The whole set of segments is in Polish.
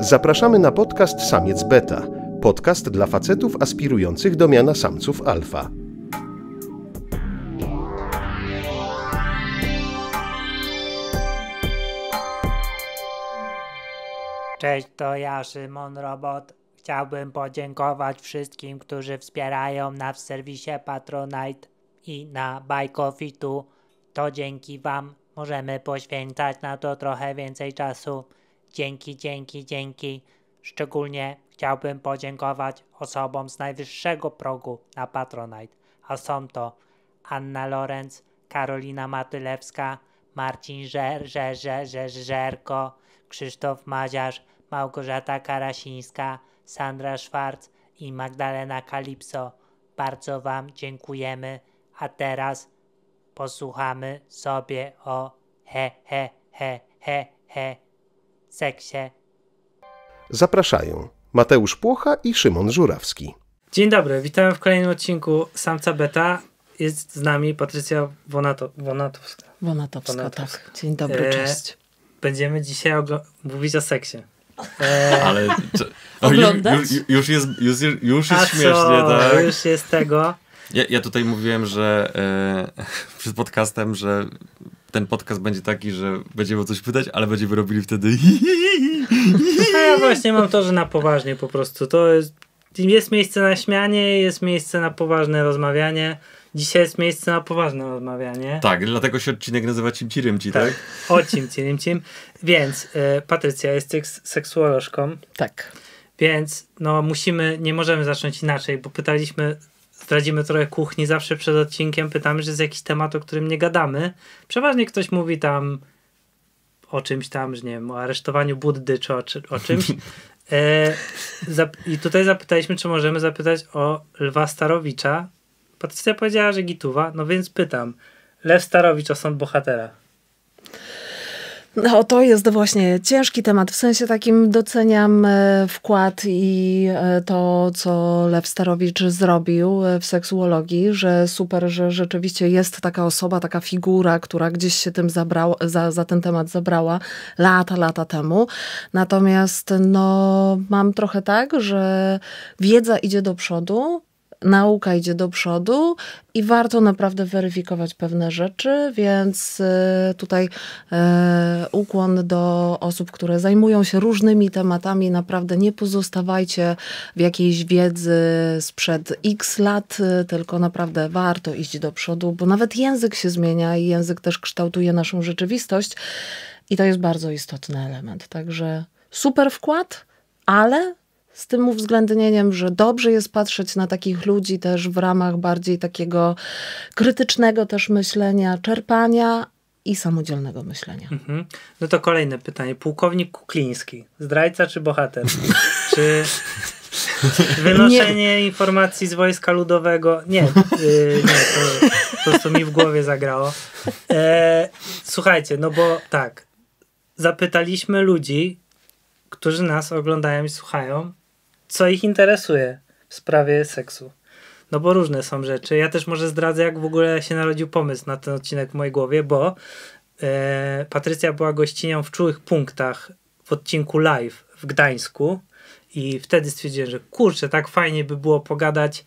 Zapraszamy na podcast Samiec Beta. Podcast dla facetów aspirujących do miana samców alfa. Cześć, to ja Szymon Robot. Chciałbym podziękować wszystkim, którzy wspierają nas w serwisie Patronite i na Bajkofitu. To dzięki Wam możemy poświęcać na to trochę więcej czasu. Dzięki, dzięki, dzięki. Szczególnie chciałbym podziękować osobom z najwyższego progu na Patronite, a są to Anna Lorenz, Karolina Matylewska, Marcin Żer, Żer, Żer, Żer, Żerko, Krzysztof Maziarz, Małgorzata Karasińska, Sandra Szwarc i Magdalena Kalipso. Bardzo Wam dziękujemy, a teraz posłuchamy sobie o he he he he he seksie. Zapraszają Mateusz Płocha i Szymon Żurawski. Dzień dobry, witam w kolejnym odcinku Samca Beta. Jest z nami Patrycja Wonato Wonatowska. Wonatowska, tak. Wonatowska. tak. Dzień dobry, e cześć. Będziemy dzisiaj mówić o seksie. E Ale co, o, już, już, już, jest, już, już jest A śmiesznie, co? tak? Już jest tego. Ja, ja tutaj mówiłem, że e, przed podcastem, że ten podcast będzie taki, że będziemy o coś pytać, ale będziemy robili wtedy. A ja właśnie mam to, że na poważnie po prostu. To jest, jest miejsce na śmianie, jest miejsce na poważne rozmawianie. Dzisiaj jest miejsce na poważne rozmawianie. Tak, dlatego się odcinek nazywa Cimci Rymci, tak? tak? O Cimci Cim. Więc y, Patrycja jesteś seksuolożką. Tak. Więc no musimy, nie możemy zacząć inaczej, bo pytaliśmy zdradzimy trochę kuchni, zawsze przed odcinkiem pytamy, że jest jakiś temat, o którym nie gadamy. Przeważnie ktoś mówi tam o czymś tam, że nie wiem, o aresztowaniu Buddy czy o, czy, o czymś. E, I tutaj zapytaliśmy, czy możemy zapytać o Lwa Starowicza. Patrycja powiedziała, że Gituwa, no więc pytam. Lew Starowicz, o sąd bohatera. No to jest właśnie ciężki temat. W sensie takim doceniam e, wkład i e, to, co Lew Starowicz zrobił e, w seksuologii, że super, że rzeczywiście jest taka osoba, taka figura, która gdzieś się tym zabrała, za, za ten temat zabrała lata, lata temu. Natomiast no, mam trochę tak, że wiedza idzie do przodu, nauka idzie do przodu i warto naprawdę weryfikować pewne rzeczy, więc y, tutaj y, ukłon do osób, które zajmują się różnymi tematami. Naprawdę nie pozostawajcie w jakiejś wiedzy sprzed x lat, y, tylko naprawdę warto iść do przodu, bo nawet język się zmienia i język też kształtuje naszą rzeczywistość. I to jest bardzo istotny element. Także super wkład, ale z tym uwzględnieniem, że dobrze jest patrzeć na takich ludzi też w ramach bardziej takiego krytycznego też myślenia, czerpania i samodzielnego myślenia. Mhm. No to kolejne pytanie. Pułkownik Kukliński, zdrajca czy bohater? czy wynoszenie nie. informacji z Wojska Ludowego? Nie, yy, nie to po prostu mi w głowie zagrało. E, słuchajcie, no bo tak, zapytaliśmy ludzi, którzy nas oglądają i słuchają, co ich interesuje w sprawie seksu. No bo różne są rzeczy. Ja też może zdradzę, jak w ogóle się narodził pomysł na ten odcinek w mojej głowie, bo e, Patrycja była gościnią w czułych punktach w odcinku live w Gdańsku i wtedy stwierdziłem, że kurczę, tak fajnie by było pogadać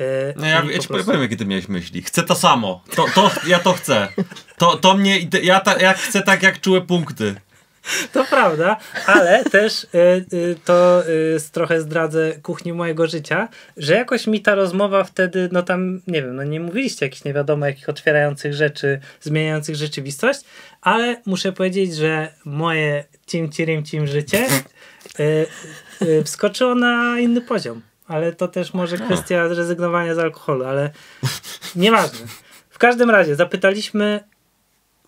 e, no ja, ja ci prostu... powiem, jakie ty miałeś myśli. Chcę to samo. To, to, ja to chcę. To, to mnie, ja, ta, ja chcę tak, jak czułe punkty. To prawda, ale też y, y, to y, trochę zdradzę kuchni mojego życia, że jakoś mi ta rozmowa wtedy, no tam, nie wiem, no nie mówiliście jakichś nie wiadomo jakich otwierających rzeczy, zmieniających rzeczywistość, ale muszę powiedzieć, że moje cim cirim cim życie wskoczyło na inny poziom. Ale to też może kwestia zrezygnowania z alkoholu, ale nieważne. W każdym razie zapytaliśmy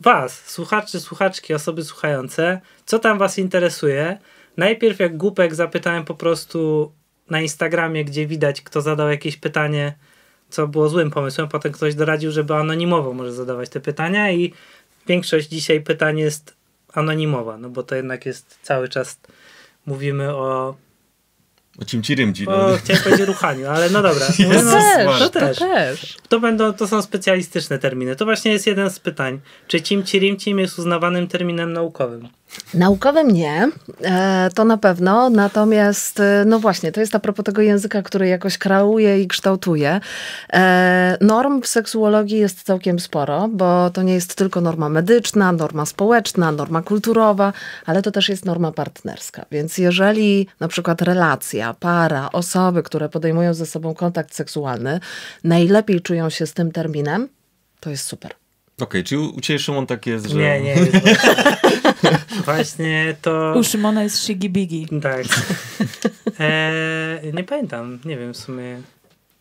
Was, słuchaczy, słuchaczki, osoby słuchające, co tam Was interesuje. Najpierw jak głupek zapytałem po prostu na Instagramie, gdzie widać, kto zadał jakieś pytanie, co było złym pomysłem. Potem ktoś doradził, żeby anonimowo może zadawać te pytania i większość dzisiaj pytań jest anonimowa, no bo to jednak jest cały czas mówimy o o cimci rymci. No. O, chciałem powiedzieć ruchaniu, ale no dobra. no, no też, to, też. to też. To będą, to są specjalistyczne terminy. To właśnie jest jeden z pytań. Czy cimci rymcim jest uznawanym terminem naukowym? Naukowym nie, e, to na pewno, natomiast e, no właśnie, to jest a propos tego języka, który jakoś kreuje i kształtuje. E, norm w seksuologii jest całkiem sporo, bo to nie jest tylko norma medyczna, norma społeczna, norma kulturowa, ale to też jest norma partnerska. Więc jeżeli na przykład relacja, para, osoby, które podejmują ze sobą kontakt seksualny, najlepiej czują się z tym terminem, to jest super. Okej, okay, czyli u Ciebie Szymon tak jest, że... Nie, nie. Jest Właśnie to... U Szymona jest Bigi. Tak. E, nie pamiętam, nie wiem w sumie...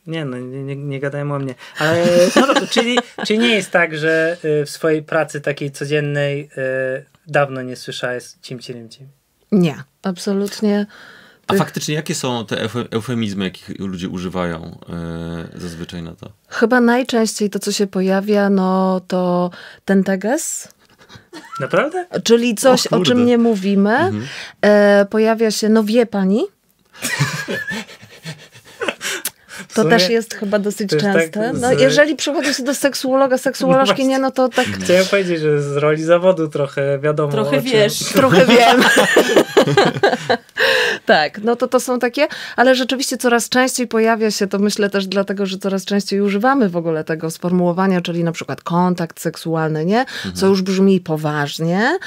Nie, no, nie, nie, nie gadajmy o mnie. Ale no, no, czyli, czyli nie jest tak, że y, w swojej pracy takiej codziennej y, dawno nie słyszałeś cim cim cim. Nie, absolutnie. A faktycznie jakie są te eufemizmy, jakich ludzie używają e, zazwyczaj na to? Chyba najczęściej to, co się pojawia, no to ten teges, Naprawdę? Czyli coś, o, o czym nie mówimy. Mhm. E, pojawia się, no wie pani. To też jest chyba dosyć tak częste. Tak no, z... Jeżeli przychodzi się do seksuologa, seksuolożki, no nie, no to tak... Chciałem powiedzieć, że z roli zawodu trochę wiadomo. Trochę wiesz. Trochę wiem. tak, no to to są takie, ale rzeczywiście coraz częściej pojawia się, to myślę też dlatego, że coraz częściej używamy w ogóle tego sformułowania, czyli na przykład kontakt seksualny, nie? Co mhm. już brzmi poważnie,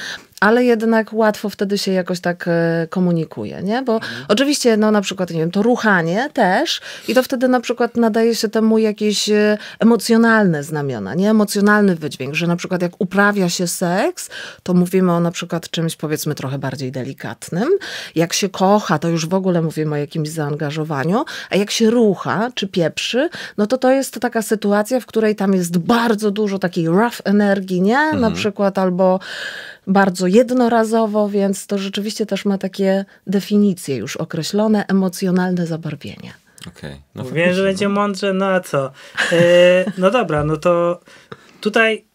ale jednak łatwo wtedy się jakoś tak e, komunikuje, nie? Bo mhm. oczywiście, no na przykład, nie wiem, to ruchanie też i to wtedy na przykład nadaje się temu jakieś e, emocjonalne znamiona, nie? Emocjonalny wydźwięk, że na przykład jak uprawia się seks, to mówimy o na przykład czymś powiedzmy trochę bardziej delikatnym. Jak się kocha, kocha, to już w ogóle mówimy o jakimś zaangażowaniu, a jak się rucha czy pieprzy, no to to jest taka sytuacja, w której tam jest bardzo dużo takiej rough energii, nie? Mhm. Na przykład albo bardzo jednorazowo, więc to rzeczywiście też ma takie definicje już określone, emocjonalne zabarwienie. Okay. No Wiem, że no. będzie mądrze, no a co? E, no dobra, no to tutaj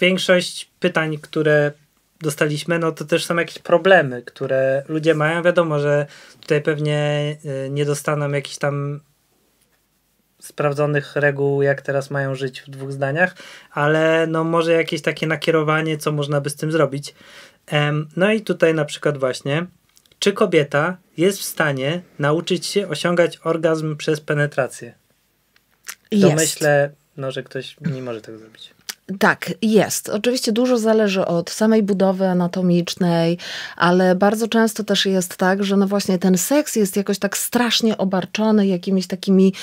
większość pytań, które dostaliśmy, no to też są jakieś problemy, które ludzie mają. Wiadomo, że tutaj pewnie y, nie dostaną jakichś tam sprawdzonych reguł, jak teraz mają żyć w dwóch zdaniach, ale no może jakieś takie nakierowanie, co można by z tym zrobić. No i tutaj na przykład właśnie, czy kobieta jest w stanie nauczyć się osiągać orgazm przez penetrację? To myślę, no, że ktoś nie może tego tak zrobić. Tak, jest. Oczywiście dużo zależy od samej budowy anatomicznej, ale bardzo często też jest tak, że no właśnie ten seks jest jakoś tak strasznie obarczony jakimiś takimi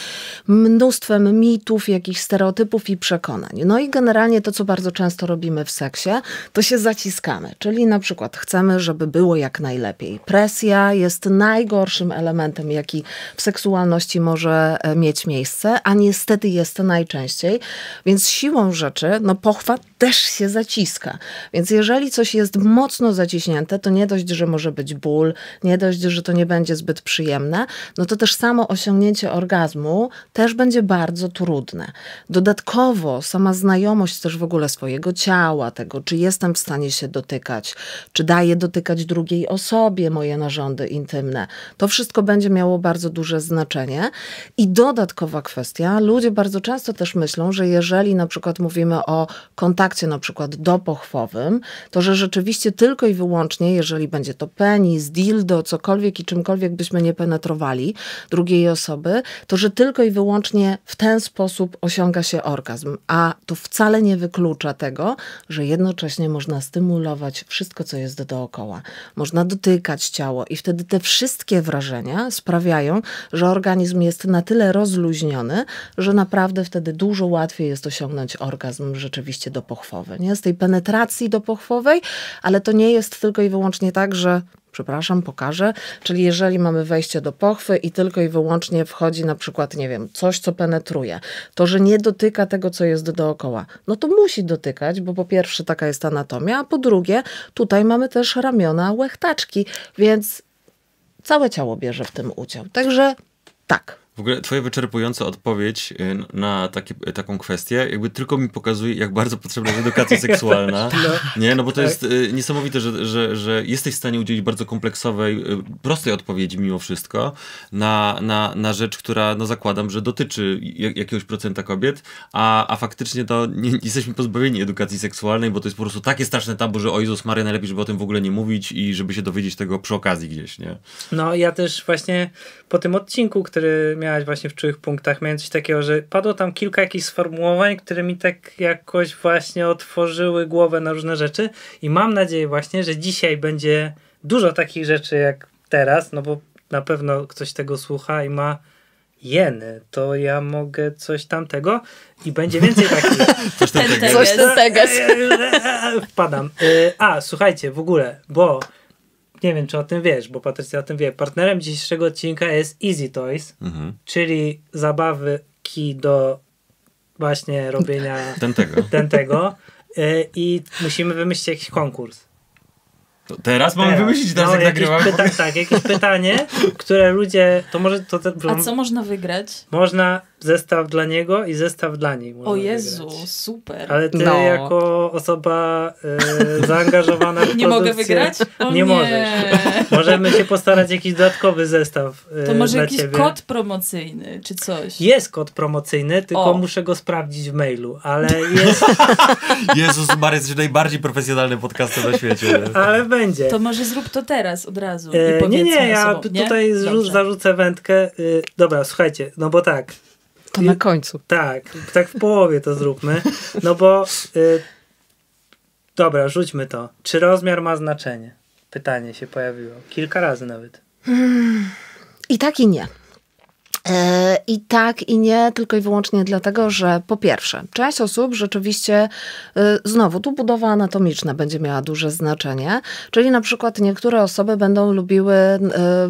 mnóstwem mitów, jakichś stereotypów i przekonań. No i generalnie to, co bardzo często robimy w seksie, to się zaciskamy. Czyli na przykład chcemy, żeby było jak najlepiej. Presja jest najgorszym elementem, jaki w seksualności może e, mieć miejsce, a niestety jest najczęściej. Więc siłą rzeczy, no no pochwa też się zaciska. Więc jeżeli coś jest mocno zaciśnięte, to nie dość, że może być ból, nie dość, że to nie będzie zbyt przyjemne, no to też samo osiągnięcie orgazmu też będzie bardzo trudne. Dodatkowo sama znajomość też w ogóle swojego ciała, tego czy jestem w stanie się dotykać, czy daję dotykać drugiej osobie moje narządy intymne, to wszystko będzie miało bardzo duże znaczenie. I dodatkowa kwestia, ludzie bardzo często też myślą, że jeżeli na przykład mówimy o kontakcie na przykład dopochwowym, to że rzeczywiście tylko i wyłącznie, jeżeli będzie to penis, dildo, cokolwiek i czymkolwiek byśmy nie penetrowali drugiej osoby, to że tylko i wyłącznie w ten sposób osiąga się orgazm, a to wcale nie wyklucza tego, że jednocześnie można stymulować wszystko, co jest dookoła. Można dotykać ciało i wtedy te wszystkie wrażenia sprawiają, że organizm jest na tyle rozluźniony, że naprawdę wtedy dużo łatwiej jest osiągnąć orgazm że rzeczywiście do pochwowy, nie? z tej penetracji do pochwowej, ale to nie jest tylko i wyłącznie tak, że przepraszam, pokażę. Czyli jeżeli mamy wejście do pochwy i tylko i wyłącznie wchodzi na przykład, nie wiem, coś, co penetruje, to, że nie dotyka tego, co jest dookoła, no to musi dotykać, bo po pierwsze taka jest anatomia, a po drugie tutaj mamy też ramiona, łechtaczki, więc całe ciało bierze w tym udział. Także tak, w ogóle twoja wyczerpująca odpowiedź y, na takie, y, taką kwestię jakby tylko mi pokazuje, jak bardzo potrzebna jest edukacja seksualna. Tak. No. Nie, no bo to tak. jest y, niesamowite, że, że, że jesteś w stanie udzielić bardzo kompleksowej, prostej odpowiedzi mimo wszystko na, na, na rzecz, która no zakładam, że dotyczy jakiegoś procenta kobiet, a, a faktycznie to nie, jesteśmy pozbawieni edukacji seksualnej, bo to jest po prostu takie straszne tabu, że o Jezus Maria, najlepiej, żeby o tym w ogóle nie mówić i żeby się dowiedzieć tego przy okazji gdzieś, nie? No ja też właśnie po tym odcinku, który miałaś właśnie w czułych punktach, miałem coś takiego, że padło tam kilka jakichś sformułowań, które mi tak jakoś właśnie otworzyły głowę na różne rzeczy i mam nadzieję właśnie, że dzisiaj będzie dużo takich rzeczy jak teraz, no bo na pewno ktoś tego słucha i ma jeny, to ja mogę coś tamtego i będzie więcej takich. coś tamtego. Coś tamtego. Wpadam. Y, a, słuchajcie, w ogóle, bo nie wiem, czy o tym wiesz, bo Patrycja o tym wie. Partnerem dzisiejszego odcinka jest Easy Toys, mhm. czyli zabawki do właśnie robienia tętego. tętego. E, I musimy wymyślić jakiś konkurs. To teraz mamy wymyślić, teraz no, jak nagrywamy. Pyta- tak, jakieś pytanie, które ludzie, to może to... Te, A co można wygrać? Można zestaw dla niego i zestaw dla niej. O Jezu, wygrać. super. Ale ty no. jako osoba y, zaangażowana w Nie mogę wygrać? O nie, nie możesz. Możemy się postarać jakiś dodatkowy zestaw y, To może jakiś ciebie. kod promocyjny czy coś? Jest kod promocyjny, tylko o. muszę go sprawdzić w mailu, ale jest... Jezus Mary, jesteś najbardziej profesjonalny podcast na świecie. ale będzie. To może zrób to teraz od razu. E, nie, nie, ja nie? tutaj Dobrze. zarzucę wędkę. Y, dobra, słuchajcie, no bo tak, to na końcu. Tak, tak w połowie to zróbmy. No bo y, dobra, rzućmy to. Czy rozmiar ma znaczenie? Pytanie się pojawiło. Kilka razy nawet. I tak i nie. E, I tak, i nie, tylko i wyłącznie dlatego, że po pierwsze, część osób rzeczywiście, e, znowu tu budowa anatomiczna będzie miała duże znaczenie, czyli na przykład niektóre osoby będą lubiły, e,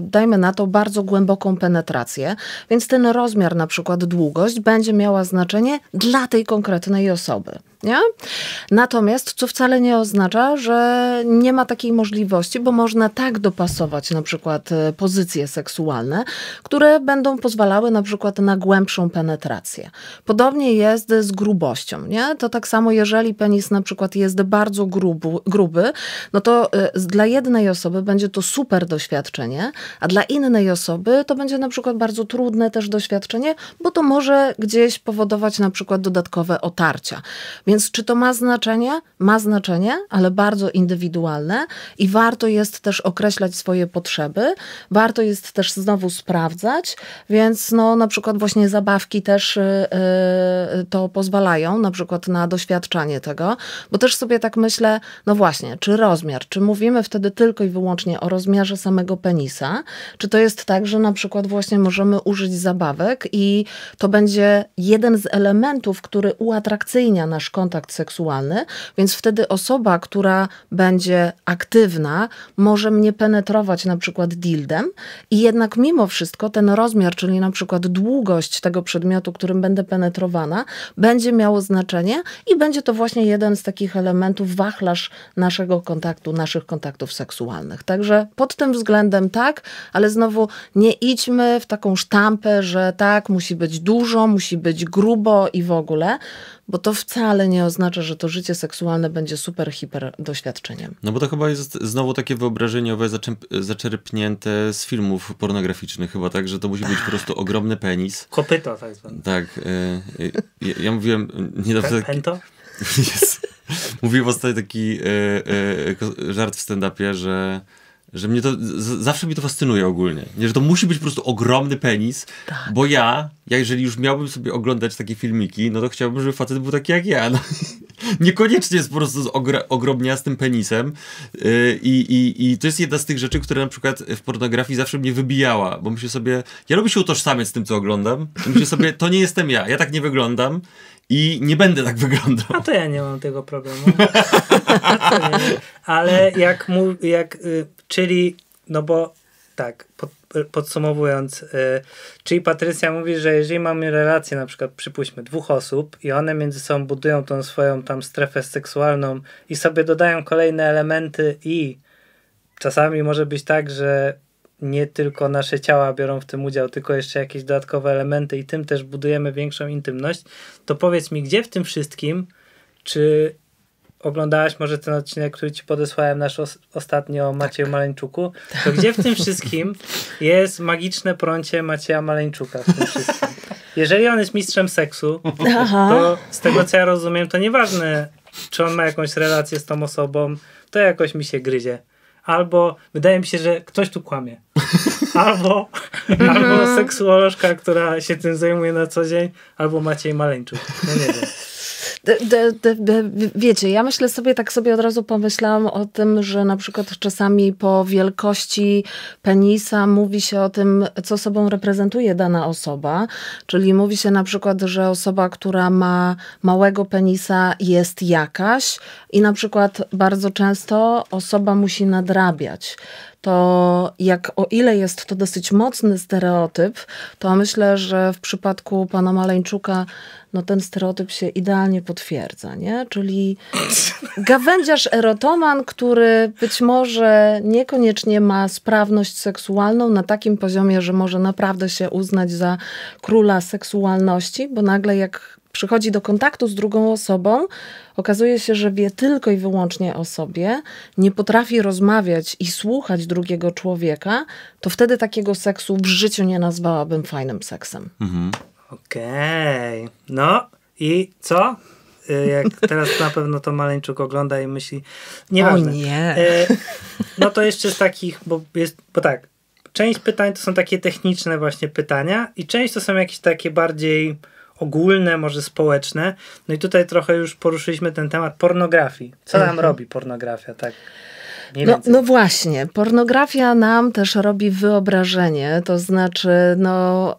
dajmy na to, bardzo głęboką penetrację, więc ten rozmiar, na przykład długość, będzie miała znaczenie dla tej konkretnej osoby. Nie? Natomiast, co wcale nie oznacza, że nie ma takiej możliwości, bo można tak dopasować na przykład e, pozycje seksualne, które będą pozwalały na przykład na głębszą penetrację. Podobnie jest z grubością. Nie? To tak samo, jeżeli penis na przykład jest bardzo grubu, gruby, no to e, dla jednej osoby będzie to super doświadczenie, a dla innej osoby to będzie na przykład bardzo trudne też doświadczenie, bo to może gdzieś powodować na przykład dodatkowe otarcia. Więc więc czy to ma znaczenie? Ma znaczenie, ale bardzo indywidualne i warto jest też określać swoje potrzeby, warto jest też znowu sprawdzać, więc no na przykład właśnie zabawki też yy, to pozwalają, na przykład na doświadczanie tego, bo też sobie tak myślę, no właśnie, czy rozmiar, czy mówimy wtedy tylko i wyłącznie o rozmiarze samego penisa, czy to jest tak, że na przykład właśnie możemy użyć zabawek i to będzie jeden z elementów, który uatrakcyjnia nasz kontakt, kontakt seksualny, więc wtedy osoba, która będzie aktywna, może mnie penetrować na przykład dildem i jednak mimo wszystko ten rozmiar, czyli na przykład długość tego przedmiotu, którym będę penetrowana, będzie miało znaczenie i będzie to właśnie jeden z takich elementów, wachlarz naszego kontaktu, naszych kontaktów seksualnych. Także pod tym względem tak, ale znowu nie idźmy w taką sztampę, że tak, musi być dużo, musi być grubo i w ogóle, bo to wcale nie oznacza, że to życie seksualne będzie super, hiper doświadczeniem. No bo to chyba jest znowu takie wyobrażeniowe, zaczerpnięte z filmów pornograficznych chyba, tak? Że to musi być po prostu tak. ogromny penis. Kopyto tak zwane. Tak. Y, y, ja, mówiłem mm, niedawno... P Pento? Jest. Mówiłem ostatnio taki y, żart w stand-upie, że że mnie to, zawsze mi to fascynuje ogólnie. Nie, że to musi być po prostu ogromny penis, tak. bo ja ja jeżeli już miałbym sobie oglądać takie filmiki, no to chciałbym, żeby facet był taki jak ja. No. Niekoniecznie jest po prostu z ogromniastym penisem y, i, i to jest jedna z tych rzeczy, które na przykład w pornografii zawsze mnie wybijała, bo myślę sobie, ja lubię się utożsamiać z tym, co oglądam. Myślę sobie, to nie jestem ja, ja tak nie wyglądam i nie będę tak wyglądał. A to ja nie mam tego problemu. ale jak, mu, jak, y, czyli, no bo tak, pod podsumowując, y, czyli Patrycja mówi, że jeżeli mamy relacje, na przykład przypuśćmy dwóch osób i one między sobą budują tą swoją tam strefę seksualną i sobie dodają kolejne elementy i czasami może być tak, że nie tylko nasze ciała biorą w tym udział, tylko jeszcze jakieś dodatkowe elementy i tym też budujemy większą intymność, to powiedz mi, gdzie w tym wszystkim, czy oglądałaś może ten odcinek, który ci podesłałem nasz os ostatnio o Macieju tak. Maleńczuku, to gdzie w tym wszystkim jest magiczne prącie Macieja Maleńczuka w tym wszystkim? Jeżeli on jest mistrzem seksu, Aha. to z tego co ja rozumiem, to nieważne, czy on ma jakąś relację z tą osobą, to jakoś mi się gryzie. Albo wydaje mi się, że ktoś tu kłamie. Albo, mhm. albo seksuolożka, która się tym zajmuje na co dzień, albo Maciej Maleńczuk. No nie wiem wiecie, ja myślę sobie, tak sobie od razu pomyślałam o tym, że na przykład czasami po wielkości penisa mówi się o tym, co sobą reprezentuje dana osoba. Czyli mówi się na przykład, że osoba, która ma małego penisa jest jakaś i na przykład bardzo często osoba musi nadrabiać to jak o ile jest to dosyć mocny stereotyp, to myślę, że w przypadku pana Maleńczuka no ten stereotyp się idealnie potwierdza, nie? Czyli gawędziarz erotoman, który być może niekoniecznie ma sprawność seksualną na takim poziomie, że może naprawdę się uznać za króla seksualności, bo nagle jak przychodzi do kontaktu z drugą osobą, okazuje się, że wie tylko i wyłącznie o sobie, nie potrafi rozmawiać i słuchać drugiego człowieka, to wtedy takiego seksu w życiu nie nazwałabym fajnym seksem. Mhm. Okej. Okay. No i co? Y, jak teraz na pewno to Maleńczuk ogląda i myśli, nieważne. O nie. Y, no to jeszcze z takich, bo, jest, bo tak, część pytań to są takie techniczne właśnie pytania i część to są jakieś takie bardziej ogólne, może społeczne. No i tutaj trochę już poruszyliśmy ten temat pornografii. Co nam mhm. robi pornografia, tak? No, no, właśnie, pornografia nam też robi wyobrażenie, to znaczy no,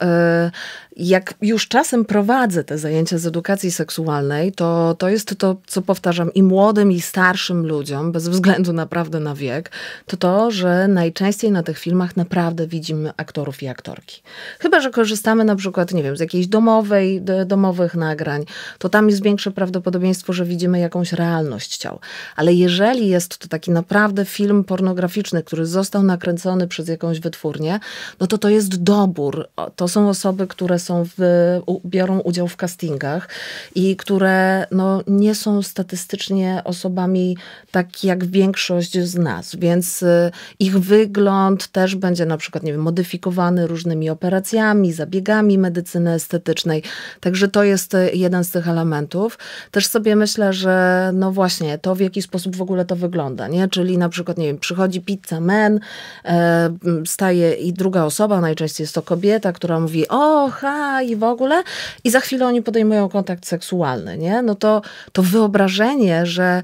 y, jak już czasem prowadzę te zajęcia z edukacji seksualnej, to, to jest to, co powtarzam i młodym, i starszym ludziom, bez względu naprawdę na wiek, to to, że najczęściej na tych filmach naprawdę widzimy aktorów i aktorki. Chyba, że korzystamy na przykład, nie wiem, z jakiejś domowej, domowych nagrań, to tam jest większe prawdopodobieństwo, że widzimy jakąś realność ciał. Ale jeżeli jest to taki naprawdę film pornograficzny, który został nakręcony przez jakąś wytwórnię, no to to jest dobór. To są osoby, które są w, biorą udział w castingach i które no, nie są statystycznie osobami tak jak większość z nas, więc y, ich wygląd też będzie na przykład, nie wiem, modyfikowany różnymi operacjami, zabiegami medycyny estetycznej. Także to jest jeden z tych elementów. Też sobie myślę, że no właśnie, to w jaki sposób w ogóle to wygląda, nie? Czyli na przykład, nie wiem, przychodzi pizza man, e, staje i druga osoba, najczęściej jest to kobieta, która mówi, o, ha, i w ogóle. I za chwilę oni podejmują kontakt seksualny, nie? No to, to wyobrażenie, że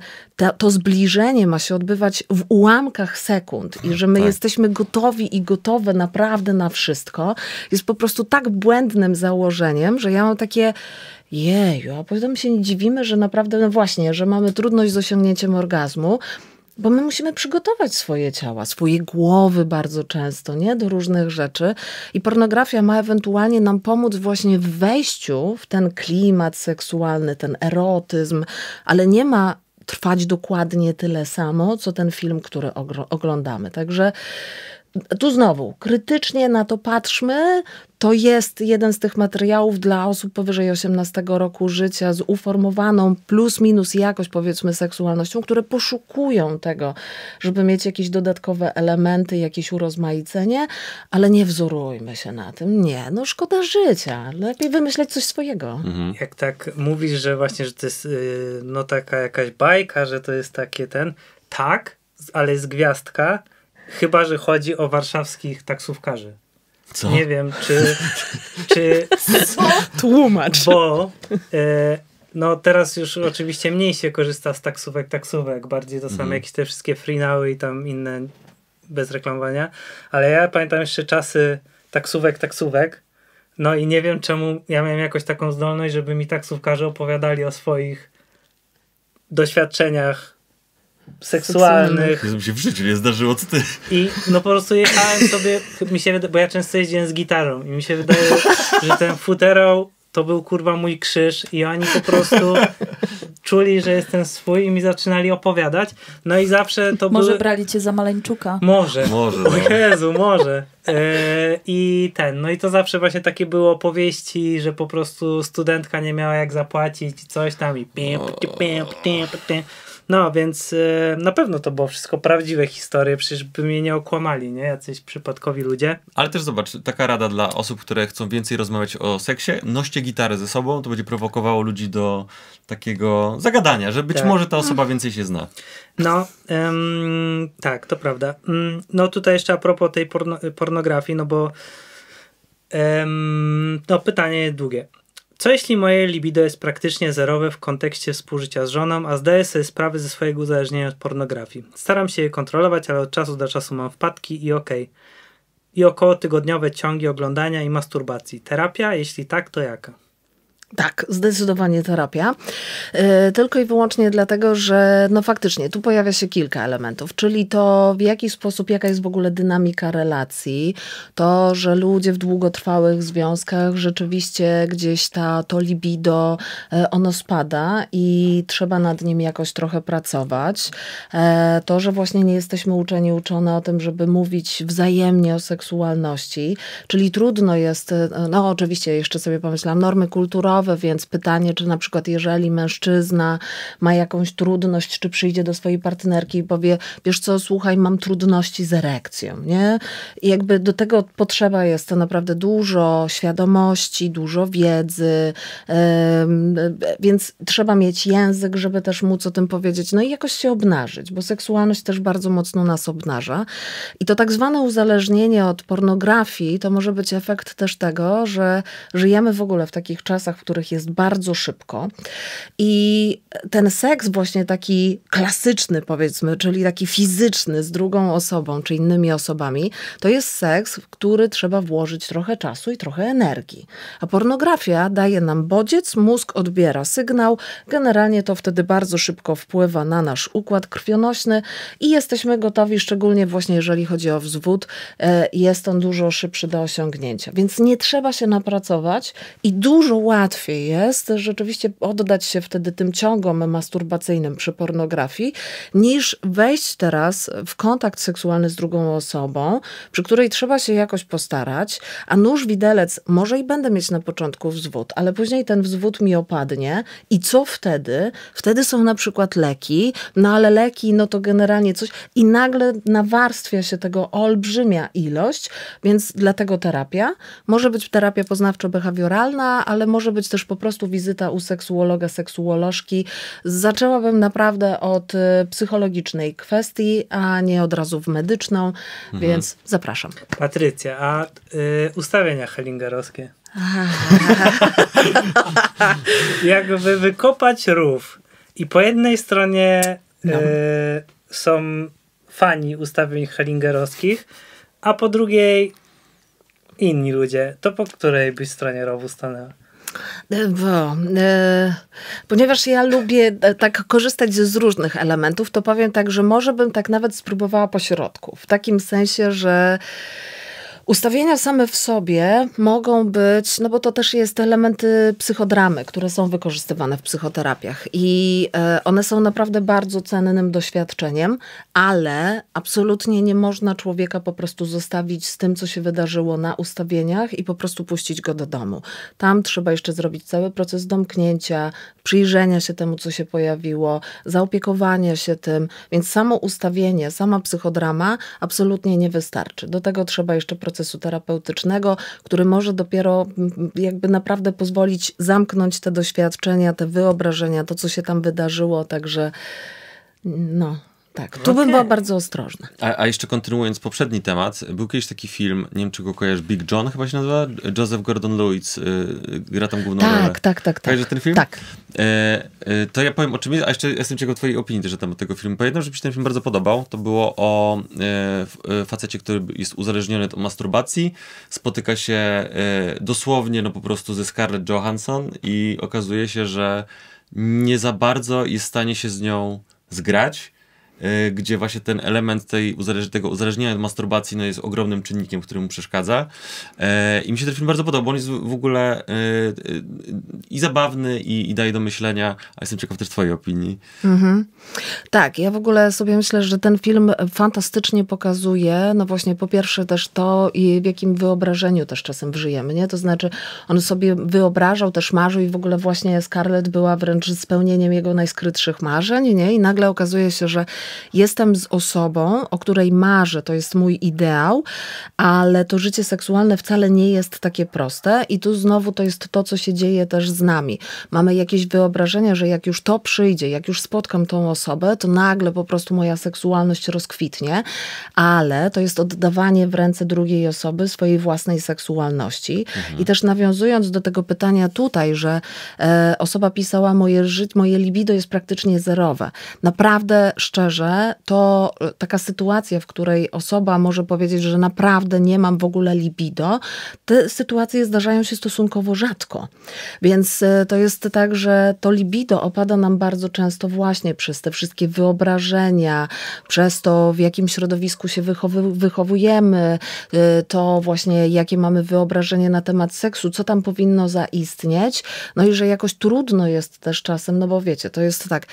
to zbliżenie ma się odbywać w ułamkach sekund i że my tak. jesteśmy gotowi i gotowe naprawdę na wszystko, jest po prostu tak błędnym założeniem, że ja mam takie jeju, a potem się nie dziwimy, że naprawdę, no właśnie, że mamy trudność z osiągnięciem orgazmu, bo my musimy przygotować swoje ciała, swoje głowy bardzo często, nie? Do różnych rzeczy. I pornografia ma ewentualnie nam pomóc właśnie w wejściu w ten klimat seksualny, ten erotyzm, ale nie ma trwać dokładnie tyle samo, co ten film, który oglądamy. Także tu znowu, krytycznie na to patrzmy. To jest jeden z tych materiałów dla osób powyżej 18 roku życia z uformowaną plus minus jakoś powiedzmy seksualnością, które poszukują tego, żeby mieć jakieś dodatkowe elementy, jakieś urozmaicenie, ale nie wzorujmy się na tym. Nie, no szkoda życia. Lepiej wymyśleć coś swojego. Mhm. Jak tak mówisz, że właśnie, że to jest y, no taka jakaś bajka, że to jest takie ten, tak, ale z gwiazdka, Chyba, że chodzi o warszawskich taksówkarzy. Co? Nie wiem, czy... czy Co? Tłumacz. Bo... E, no teraz już oczywiście mniej się korzysta z taksówek, taksówek. Bardziej to są mhm. jakieś te wszystkie freenowy i tam inne bez reklamowania. Ale ja pamiętam jeszcze czasy taksówek, taksówek. No i nie wiem czemu ja miałem jakoś taką zdolność, żeby mi taksówkarze opowiadali o swoich doświadczeniach seksualnych. Jezu, mi się w życiu nie zdarzyło, co ty? I no po prostu jechałem sobie, mi się bo ja często jeździłem z gitarą i mi się wydaje, że ten futerał to był kurwa mój krzyż i oni po prostu czuli, że jestem swój i mi zaczynali opowiadać. No i zawsze to Może brali cię za Maleńczuka. Może. Może. No. Jezu, może. E, I ten, no i to zawsze właśnie takie były opowieści, że po prostu studentka nie miała jak zapłacić coś tam i pim, pim, pim, pim, pim. No, więc y, na pewno to było wszystko prawdziwe historie, przecież by mnie nie okłamali, nie? Jacyś przypadkowi ludzie. Ale też zobacz, taka rada dla osób, które chcą więcej rozmawiać o seksie, noście gitarę ze sobą, to będzie prowokowało ludzi do takiego zagadania, że być tak. może ta osoba więcej się zna. No, ym, tak, to prawda. Ym, mm, no tutaj jeszcze a propos tej porno pornografii, no bo ym, no pytanie długie. Co jeśli moje libido jest praktycznie zerowe w kontekście współżycia z żoną, a zdaję sobie sprawę ze swojego uzależnienia od pornografii? Staram się je kontrolować, ale od czasu do czasu mam wpadki i okej. Okay. I około tygodniowe ciągi oglądania i masturbacji. Terapia? Jeśli tak, to jaka? Tak, zdecydowanie terapia. E, tylko i wyłącznie dlatego, że no faktycznie tu pojawia się kilka elementów, czyli to w jaki sposób, jaka jest w ogóle dynamika relacji, to, że ludzie w długotrwałych związkach rzeczywiście gdzieś ta, to libido, e, ono spada i trzeba nad nim jakoś trochę pracować. E, to, że właśnie nie jesteśmy uczeni, uczone o tym, żeby mówić wzajemnie o seksualności, czyli trudno jest, no oczywiście jeszcze sobie pomyślałam, normy kulturowe, więc pytanie, czy na przykład jeżeli mężczyzna ma jakąś trudność, czy przyjdzie do swojej partnerki i powie, wiesz co, słuchaj, mam trudności z erekcją, nie? I jakby do tego potrzeba jest to naprawdę dużo świadomości, dużo wiedzy, więc trzeba mieć język, żeby też móc o tym powiedzieć, no i jakoś się obnażyć, bo seksualność też bardzo mocno nas obnaża. I to tak zwane uzależnienie od pornografii to może być efekt też tego, że żyjemy w ogóle w takich czasach, w których jest bardzo szybko. I ten seks właśnie taki klasyczny powiedzmy, czyli taki fizyczny z drugą osobą czy innymi osobami, to jest seks, w który trzeba włożyć trochę czasu i trochę energii. A pornografia daje nam bodziec, mózg odbiera sygnał, generalnie to wtedy bardzo szybko wpływa na nasz układ krwionośny i jesteśmy gotowi, szczególnie właśnie jeżeli chodzi o wzwód, e, jest on dużo szybszy do osiągnięcia. Więc nie trzeba się napracować i dużo łatwiej łatwiej jest rzeczywiście oddać się wtedy tym ciągom masturbacyjnym przy pornografii, niż wejść teraz w kontakt seksualny z drugą osobą, przy której trzeba się jakoś postarać, a nóż widelec może i będę mieć na początku wzwód, ale później ten wzwód mi opadnie i co wtedy? Wtedy są na przykład leki, no ale leki, no to generalnie coś i nagle nawarstwia się tego olbrzymia ilość, więc dlatego terapia. Może być terapia poznawczo-behawioralna, ale może być też po prostu wizyta u seksuologa, seksuolożki. Zaczęłabym naprawdę od y, psychologicznej kwestii, a nie od razu w medyczną, mhm. więc zapraszam. Patrycja, a y, ustawienia helingerowskie? Jakby wykopać rów i po jednej stronie no. Y, są fani ustawień helingerowskich, a po drugiej inni ludzie, to po której byś stronie rowu stanęła? Bo, e, ponieważ ja lubię e, tak korzystać z różnych elementów, to powiem tak, że może bym tak nawet spróbowała pośrodku. W takim sensie, że Ustawienia same w sobie mogą być, no bo to też jest elementy psychodramy, które są wykorzystywane w psychoterapiach i e, one są naprawdę bardzo cennym doświadczeniem, ale absolutnie nie można człowieka po prostu zostawić z tym, co się wydarzyło na ustawieniach i po prostu puścić go do domu. Tam trzeba jeszcze zrobić cały proces domknięcia, przyjrzenia się temu, co się pojawiło, zaopiekowania się tym, więc samo ustawienie, sama psychodrama absolutnie nie wystarczy. Do tego trzeba jeszcze proces procesu terapeutycznego, który może dopiero jakby naprawdę pozwolić zamknąć te doświadczenia, te wyobrażenia, to co się tam wydarzyło, także no tak. Tu okay. bym była bardzo ostrożna. A, a, jeszcze kontynuując poprzedni temat, był kiedyś taki film, nie wiem czy go kojarzysz, Big John chyba się nazywa? Joseph Gordon-Lewis y, gra tam główną tak, rolę. Tak, tak, tak. Kojarzysz ten film? Tak. E, e to ja powiem o czym, a jeszcze jestem ciekaw twojej opinii też na temat tego filmu. Pamiętam, że mi się ten film bardzo podobał. To było o e, e, facecie, który jest uzależniony od masturbacji, spotyka się e, dosłownie no po prostu ze Scarlett Johansson i okazuje się, że nie za bardzo jest w stanie się z nią zgrać Y, gdzie właśnie ten element tej uzależ tego uzależnienia od masturbacji no, jest ogromnym czynnikiem, który mu przeszkadza. E, I mi się ten film bardzo podoba, bo on jest w ogóle e, e, i zabawny, i, i daje do myślenia, a jestem ciekaw też twojej opinii. Mhm. Tak, ja w ogóle sobie myślę, że ten film fantastycznie pokazuje, no właśnie po pierwsze też to, w jakim wyobrażeniu też czasem żyjemy, nie? To znaczy on sobie wyobrażał, też marzył i w ogóle właśnie Scarlett była wręcz spełnieniem jego najskrytszych marzeń, nie? I nagle okazuje się, że jestem z osobą, o której marzę, to jest mój ideał, ale to życie seksualne wcale nie jest takie proste i tu znowu to jest to, co się dzieje też z nami. Mamy jakieś wyobrażenia, że jak już to przyjdzie, jak już spotkam tą osobę, to nagle po prostu moja seksualność rozkwitnie, ale to jest oddawanie w ręce drugiej osoby swojej własnej seksualności. Mhm. I też nawiązując do tego pytania tutaj, że e, osoba pisała moje życie, moje libido jest praktycznie zerowe. Naprawdę szczerze, że to e, taka sytuacja, w której osoba może powiedzieć, że naprawdę nie mam w ogóle libido, te sytuacje zdarzają się stosunkowo rzadko. Więc e, to jest tak, że to libido opada nam bardzo często właśnie przez te wszystkie wyobrażenia, przez to, w jakim środowisku się wychowy wychowujemy, e, to właśnie jakie mamy wyobrażenie na temat seksu, co tam powinno zaistnieć. No i że jakoś trudno jest też czasem, no bo wiecie, to jest tak,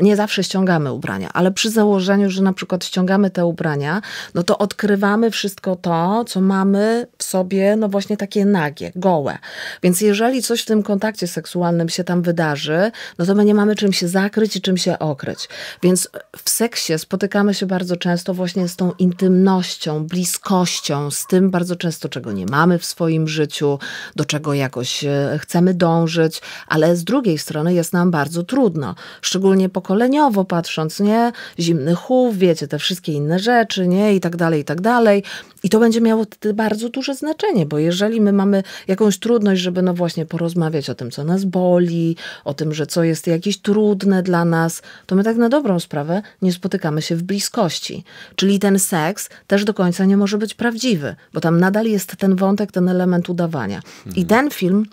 nie zawsze ściągamy ubrania, ale przy założeniu, że na przykład ściągamy te ubrania, no to odkrywamy wszystko to, co mamy sobie, no właśnie takie nagie, gołe. Więc jeżeli coś w tym kontakcie seksualnym się tam wydarzy, no to my nie mamy czym się zakryć i czym się okryć. Więc w seksie spotykamy się bardzo często właśnie z tą intymnością, bliskością, z tym bardzo często, czego nie mamy w swoim życiu, do czego jakoś e, chcemy dążyć, ale z drugiej strony jest nam bardzo trudno, szczególnie pokoleniowo patrząc, nie? Zimny chów, wiecie, te wszystkie inne rzeczy, nie? I tak dalej, i tak dalej. I to będzie miało bardzo duże znaczenie, bo jeżeli my mamy jakąś trudność, żeby no właśnie porozmawiać o tym, co nas boli, o tym, że co jest jakieś trudne dla nas, to my tak na dobrą sprawę nie spotykamy się w bliskości. Czyli ten seks też do końca nie może być prawdziwy, bo tam nadal jest ten wątek, ten element udawania. Mhm. I ten film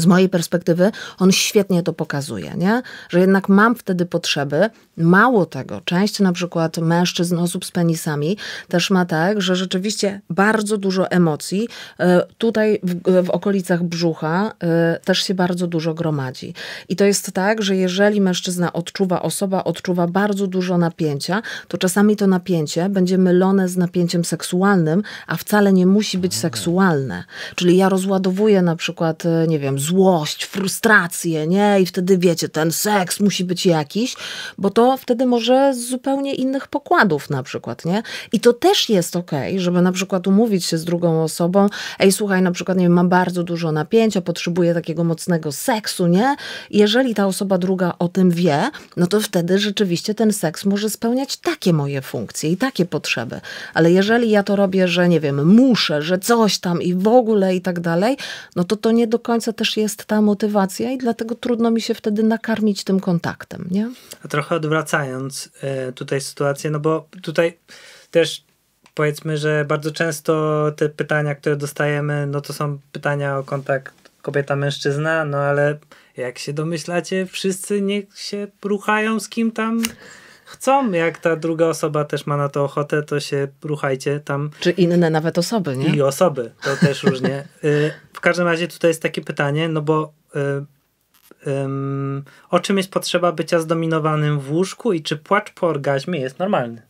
z mojej perspektywy on świetnie to pokazuje, nie? że jednak mam wtedy potrzeby. Mało tego, część na przykład mężczyzn, osób z penisami też ma tak, że rzeczywiście bardzo dużo emocji e, tutaj w, w okolicach brzucha e, też się bardzo dużo gromadzi. I to jest tak, że jeżeli mężczyzna odczuwa, osoba odczuwa bardzo dużo napięcia, to czasami to napięcie będzie mylone z napięciem seksualnym, a wcale nie musi być seksualne. Czyli ja rozładowuję na przykład, e, nie wiem, złość, frustrację, nie? I wtedy wiecie, ten seks musi być jakiś, bo to wtedy może z zupełnie innych pokładów na przykład, nie? I to też jest okej, okay, żeby na przykład umówić się z drugą osobą, ej, słuchaj, na przykład, nie wiem, mam bardzo dużo napięcia, potrzebuję takiego mocnego seksu, nie? Jeżeli ta osoba druga o tym wie, no to wtedy rzeczywiście ten seks może spełniać takie moje funkcje i takie potrzeby. Ale jeżeli ja to robię, że nie wiem, muszę, że coś tam i w ogóle i tak dalej, no to to nie do końca też też jest ta motywacja i dlatego trudno mi się wtedy nakarmić tym kontaktem, nie? A trochę odwracając e, tutaj sytuację, no bo tutaj też powiedzmy, że bardzo często te pytania, które dostajemy, no to są pytania o kontakt kobieta-mężczyzna, no ale jak się domyślacie, wszyscy niech się ruchają z kim tam chcą, jak ta druga osoba też ma na to ochotę, to się ruchajcie tam. Czy inne nawet osoby, nie? I osoby, to też różnie. Y, w każdym razie tutaj jest takie pytanie, no bo um, o czym jest potrzeba bycia zdominowanym w łóżku i czy płacz po orgazmie jest normalny?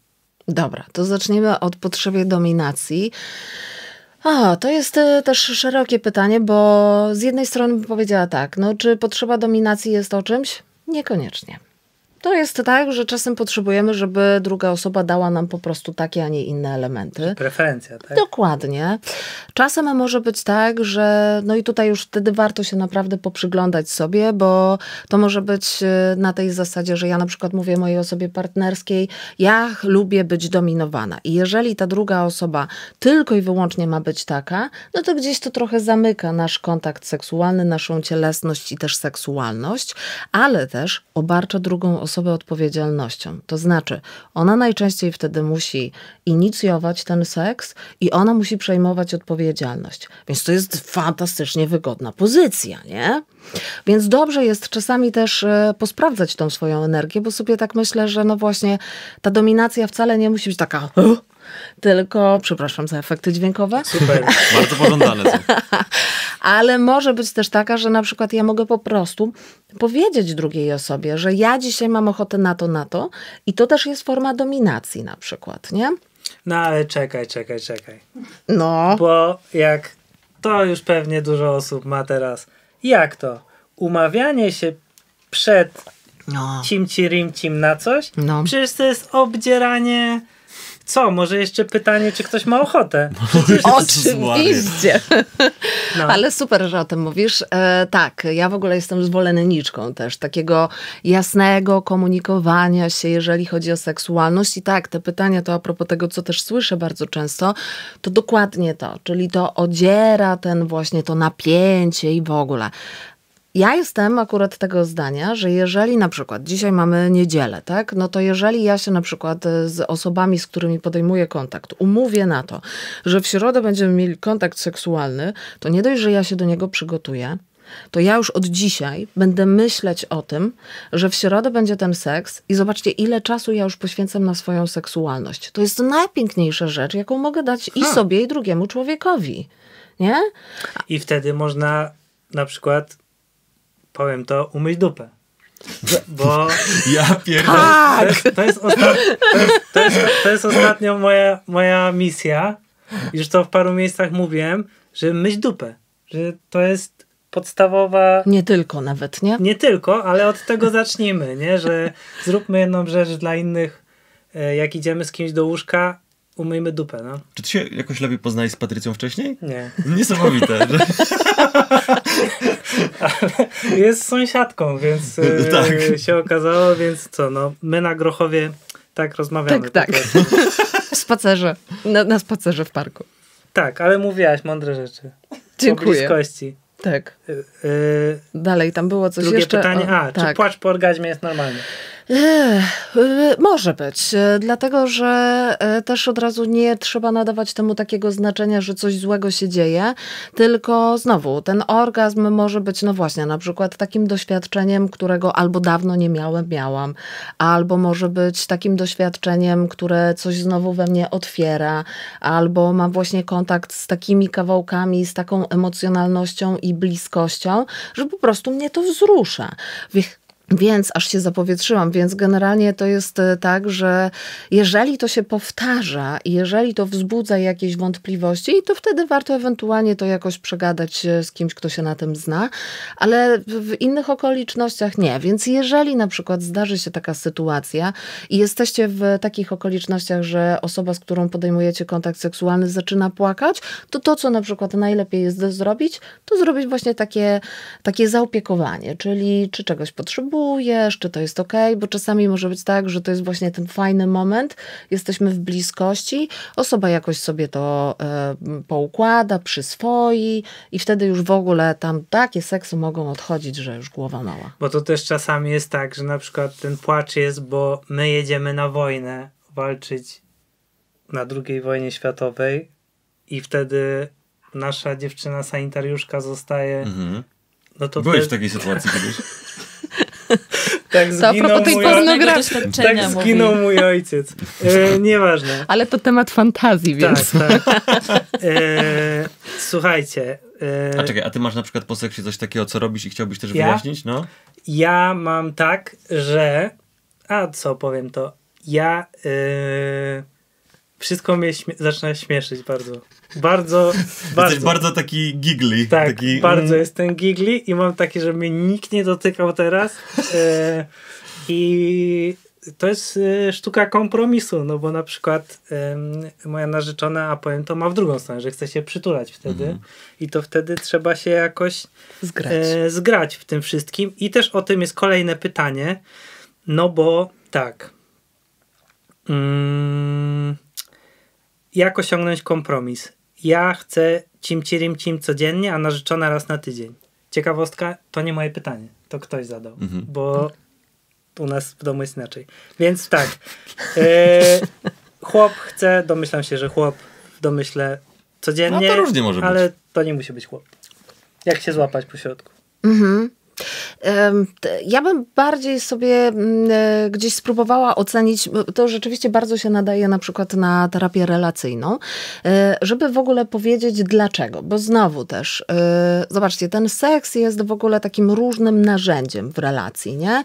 Dobra, to zaczniemy od potrzeby dominacji. A, to jest y, też szerokie pytanie, bo z jednej strony bym powiedziała tak, no czy potrzeba dominacji jest o czymś? Niekoniecznie. To jest tak, że czasem potrzebujemy, żeby druga osoba dała nam po prostu takie, a nie inne elementy. Preferencja, tak? Dokładnie. Czasem może być tak, że no i tutaj już wtedy warto się naprawdę poprzyglądać sobie, bo to może być e, na tej zasadzie, że ja na przykład mówię mojej osobie partnerskiej, ja lubię być dominowana. I jeżeli ta druga osoba tylko i wyłącznie ma być taka, no to gdzieś to trochę zamyka nasz kontakt seksualny, naszą cielesność i też seksualność, ale też obarcza drugą osobę osobę odpowiedzialnością. To znaczy, ona najczęściej wtedy musi inicjować ten seks i ona musi przejmować odpowiedzialność. Więc to jest fantastycznie wygodna pozycja, nie? Więc dobrze jest czasami też e, posprawdzać tą swoją energię, bo sobie tak myślę, że no właśnie ta dominacja wcale nie musi być taka tylko, przepraszam za efekty dźwiękowe. Super, bardzo pożądane Ale może być też taka, że na przykład ja mogę po prostu powiedzieć drugiej osobie, że ja dzisiaj mam ochotę na to, na to i to też jest forma dominacji na przykład, nie? No ale czekaj, czekaj, czekaj. No. Bo jak to już pewnie dużo osób ma teraz. Jak to? Umawianie się przed no. cim cim na coś? No. Przecież to jest obdzieranie co, może jeszcze pytanie, czy ktoś ma ochotę? No, Oczywiście. No. Ale super, że o tym mówisz. E, tak, ja w ogóle jestem zwolenniczką też takiego jasnego komunikowania się, jeżeli chodzi o seksualność. I tak, te pytania to a propos tego, co też słyszę bardzo często, to dokładnie to, czyli to odziera ten właśnie to napięcie i w ogóle. Ja jestem akurat tego zdania, że jeżeli na przykład dzisiaj mamy niedzielę, tak, no to jeżeli ja się na przykład e, z osobami, z którymi podejmuję kontakt, umówię na to, że w środę będziemy mieli kontakt seksualny, to nie dość, że ja się do niego przygotuję, to ja już od dzisiaj będę myśleć o tym, że w środę będzie ten seks i zobaczcie, ile czasu ja już poświęcam na swoją seksualność. To jest najpiękniejsza rzecz, jaką mogę dać i ha. Hmm. sobie, i drugiemu człowiekowi. Nie? I wtedy można na przykład powiem to, umyć dupę. Bo... Ja pierdolę. To, tak! to, jest, to, to, jest, to jest ostatnio moja, moja misja. Już to w paru miejscach mówiłem, że myć dupę. Że to jest podstawowa... Nie tylko nawet, nie? Nie tylko, ale od tego zacznijmy, nie? Że zróbmy jedną rzecz dla innych. E, jak idziemy z kimś do łóżka, umyjmy dupę, no. Czy ty się jakoś lepiej poznałeś z Patrycją wcześniej? Nie. Niesamowite. że... Ale jest sąsiadką, więc tak. E, się okazało, więc co, no, my na Grochowie tak rozmawiamy. Tak, tak. W spacerze, na, na, spacerze w parku. Tak, ale mówiłaś mądre rzeczy. Dziękuję. O bliskości. Tak. Yy, Dalej, tam było coś Drugie jeszcze. Drugie pytanie, o, a, tak. czy płacz po orgazmie jest normalny? Y, może być, y, dlatego że y, też od razu nie trzeba nadawać temu takiego znaczenia, że coś złego się dzieje, tylko znowu ten orgazm może być, no właśnie, na przykład takim doświadczeniem, którego albo dawno nie miałem, miałam, albo może być takim doświadczeniem, które coś znowu we mnie otwiera, albo mam właśnie kontakt z takimi kawałkami, z taką emocjonalnością i bliskością, że po prostu mnie to wzrusza. Więc aż się zapowietrzyłam, więc generalnie to jest e, tak, że jeżeli to się powtarza i jeżeli to wzbudza jakieś wątpliwości, to wtedy warto ewentualnie to jakoś przegadać e, z kimś, kto się na tym zna, ale w innych okolicznościach nie. Więc jeżeli na przykład zdarzy się taka sytuacja i jesteście w takich okolicznościach, że osoba, z którą podejmujecie kontakt seksualny zaczyna płakać, to to, co na przykład najlepiej jest zrobić, to zrobić właśnie takie, takie zaopiekowanie, czyli czy czegoś potrzebuje, czy to jest ok, bo czasami może być tak, że to jest właśnie ten fajny moment, jesteśmy w bliskości, osoba jakoś sobie to y, poukłada, przyswoi i wtedy już w ogóle tam takie seksy mogą odchodzić, że już głowa mała. Bo to też czasami jest tak, że na przykład ten płacz jest, bo my jedziemy na wojnę walczyć na II wojnie światowej i wtedy nasza dziewczyna sanitariuszka zostaje. Mhm. No to Byłeś te... w takiej sytuacji kiedyś? Tak, to a propos tej pornografii. Tak zginął mówi. mój ojciec. E, nieważne. Ale to temat fantazji, tak, więc. Tak, tak. E, słuchajcie. E, a czekaj, a ty masz na przykład po seksie coś takiego, co robisz i chciałbyś też ja? wyjaśnić? No? Ja mam tak, że... A co, powiem to. Ja... E, wszystko mnie śmie zaczyna śmieszyć bardzo. Bardzo, bardzo. Jesteś bardzo taki gigli. Tak, taki... Mm. bardzo jestem gigli i mam takie, że mnie nikt nie dotykał teraz. E, I to jest e, sztuka kompromisu, no bo na przykład moja narzeczona, a powiem to, ma w drugą stronę, że chce się przytulać wtedy mhm. i to wtedy trzeba się jakoś zgrać. E, zgrać w tym wszystkim. I też o tym jest kolejne pytanie, no bo tak. Mm, jak osiągnąć kompromis. Ja chcę cimcirim cim codziennie, a narzeczona raz na tydzień. Ciekawostka, to nie moje pytanie, to ktoś zadał, mhm. bo u nas w domu jest inaczej. Więc tak, e, chłop chce, domyślam się, że chłop domyślę domyśle codziennie, no to różnie może ale być. to nie musi być chłop. Jak się złapać po środku? Mhm. Ja bym bardziej sobie mm, e, gdzieś spróbowała ocenić, to rzeczywiście bardzo się nadaje na przykład na terapię relacyjną, e, żeby w ogóle powiedzieć dlaczego, bo znowu też, e, zobaczcie, ten seks jest w ogóle takim różnym narzędziem w relacji, nie?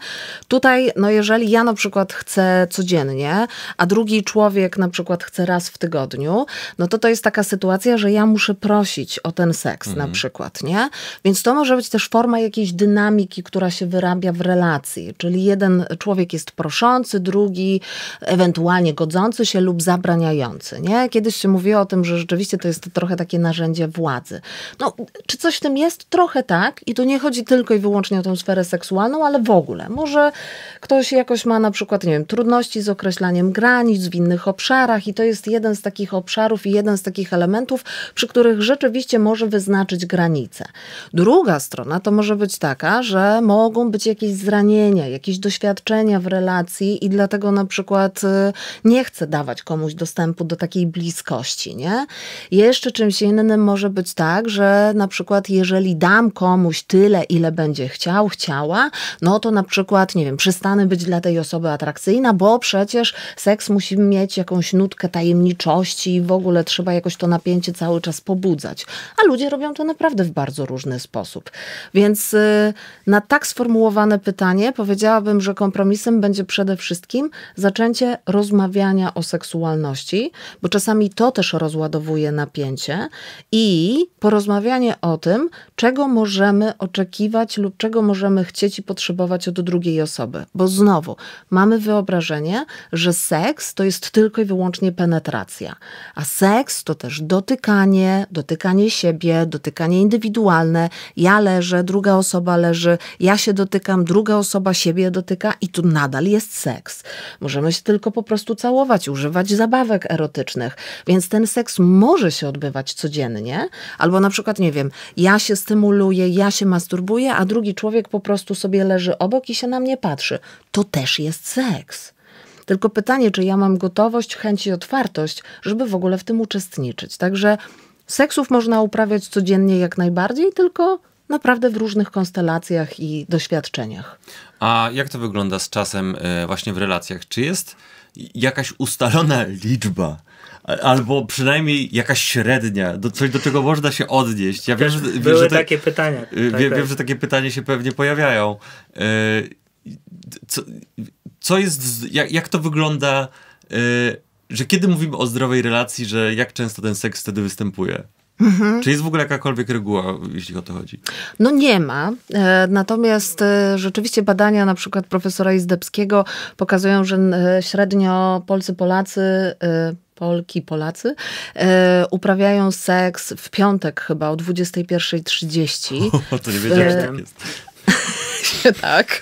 Tutaj, no jeżeli ja na przykład chcę codziennie, a drugi człowiek na przykład chce raz w tygodniu, no to to jest taka sytuacja, że ja muszę prosić o ten seks mhm. na przykład, nie? Więc to może być też forma jakiejś dynamiki, dynamiki, która się wyrabia w relacji. Czyli jeden człowiek jest proszący, drugi ewentualnie godzący się lub zabraniający. Nie? Kiedyś się mówiło o tym, że rzeczywiście to jest trochę takie narzędzie władzy. No, czy coś w tym jest? Trochę tak. I tu nie chodzi tylko i wyłącznie o tę sferę seksualną, ale w ogóle. Może ktoś jakoś ma na przykład, nie wiem, trudności z określaniem granic w innych obszarach i to jest jeden z takich obszarów i jeden z takich elementów, przy których rzeczywiście może wyznaczyć granice. Druga strona to może być taka, że mogą być jakieś zranienia, jakieś doświadczenia w relacji i dlatego na przykład y, nie chcę dawać komuś dostępu do takiej bliskości, nie? Jeszcze czymś innym może być tak, że na przykład jeżeli dam komuś tyle, ile będzie chciał, chciała, no to na przykład, nie wiem, przestanę być dla tej osoby atrakcyjna, bo przecież seks musi mieć jakąś nutkę tajemniczości i w ogóle trzeba jakoś to napięcie cały czas pobudzać. A ludzie robią to naprawdę w bardzo różny sposób. Więc y, na tak sformułowane pytanie powiedziałabym, że kompromisem będzie przede wszystkim zaczęcie rozmawiania o seksualności, bo czasami to też rozładowuje napięcie i porozmawianie o tym, czego możemy oczekiwać lub czego możemy chcieć i potrzebować od drugiej osoby. Bo znowu mamy wyobrażenie, że seks to jest tylko i wyłącznie penetracja, a seks to też dotykanie, dotykanie siebie, dotykanie indywidualne. Ja leżę, druga osoba leży leży, ja się dotykam, druga osoba siebie dotyka i tu nadal jest seks. Możemy się tylko po prostu całować, używać zabawek erotycznych, więc ten seks może się odbywać codziennie, albo na przykład, nie wiem, ja się stymuluję, ja się masturbuję, a drugi człowiek po prostu sobie leży obok i się na mnie patrzy. To też jest seks. Tylko pytanie, czy ja mam gotowość, chęć i otwartość, żeby w ogóle w tym uczestniczyć. Także seksów można uprawiać codziennie jak najbardziej, tylko naprawdę w różnych konstelacjach i doświadczeniach. A jak to wygląda z czasem e, właśnie w relacjach? Czy jest jakaś ustalona liczba? Albo przynajmniej jakaś średnia, do, coś do czego można się odnieść. Ja wiem, że, Były że te, takie pytania. E, tak, wiem, tak. że takie pytania się pewnie pojawiają. E, co, co jest, jak, jak to wygląda, że kiedy mówimy o zdrowej relacji, że jak często ten seks wtedy występuje? Mhm. Czy jest w ogóle jakakolwiek reguła, jeśli o to chodzi? No nie ma. E, natomiast e, rzeczywiście badania na przykład profesora Izdebskiego pokazują, że e, średnio Polscy Polacy Polki, Polacy, uprawiają seks w piątek chyba o 21.30. O, to nie wiedziałem, że tak jest. tak.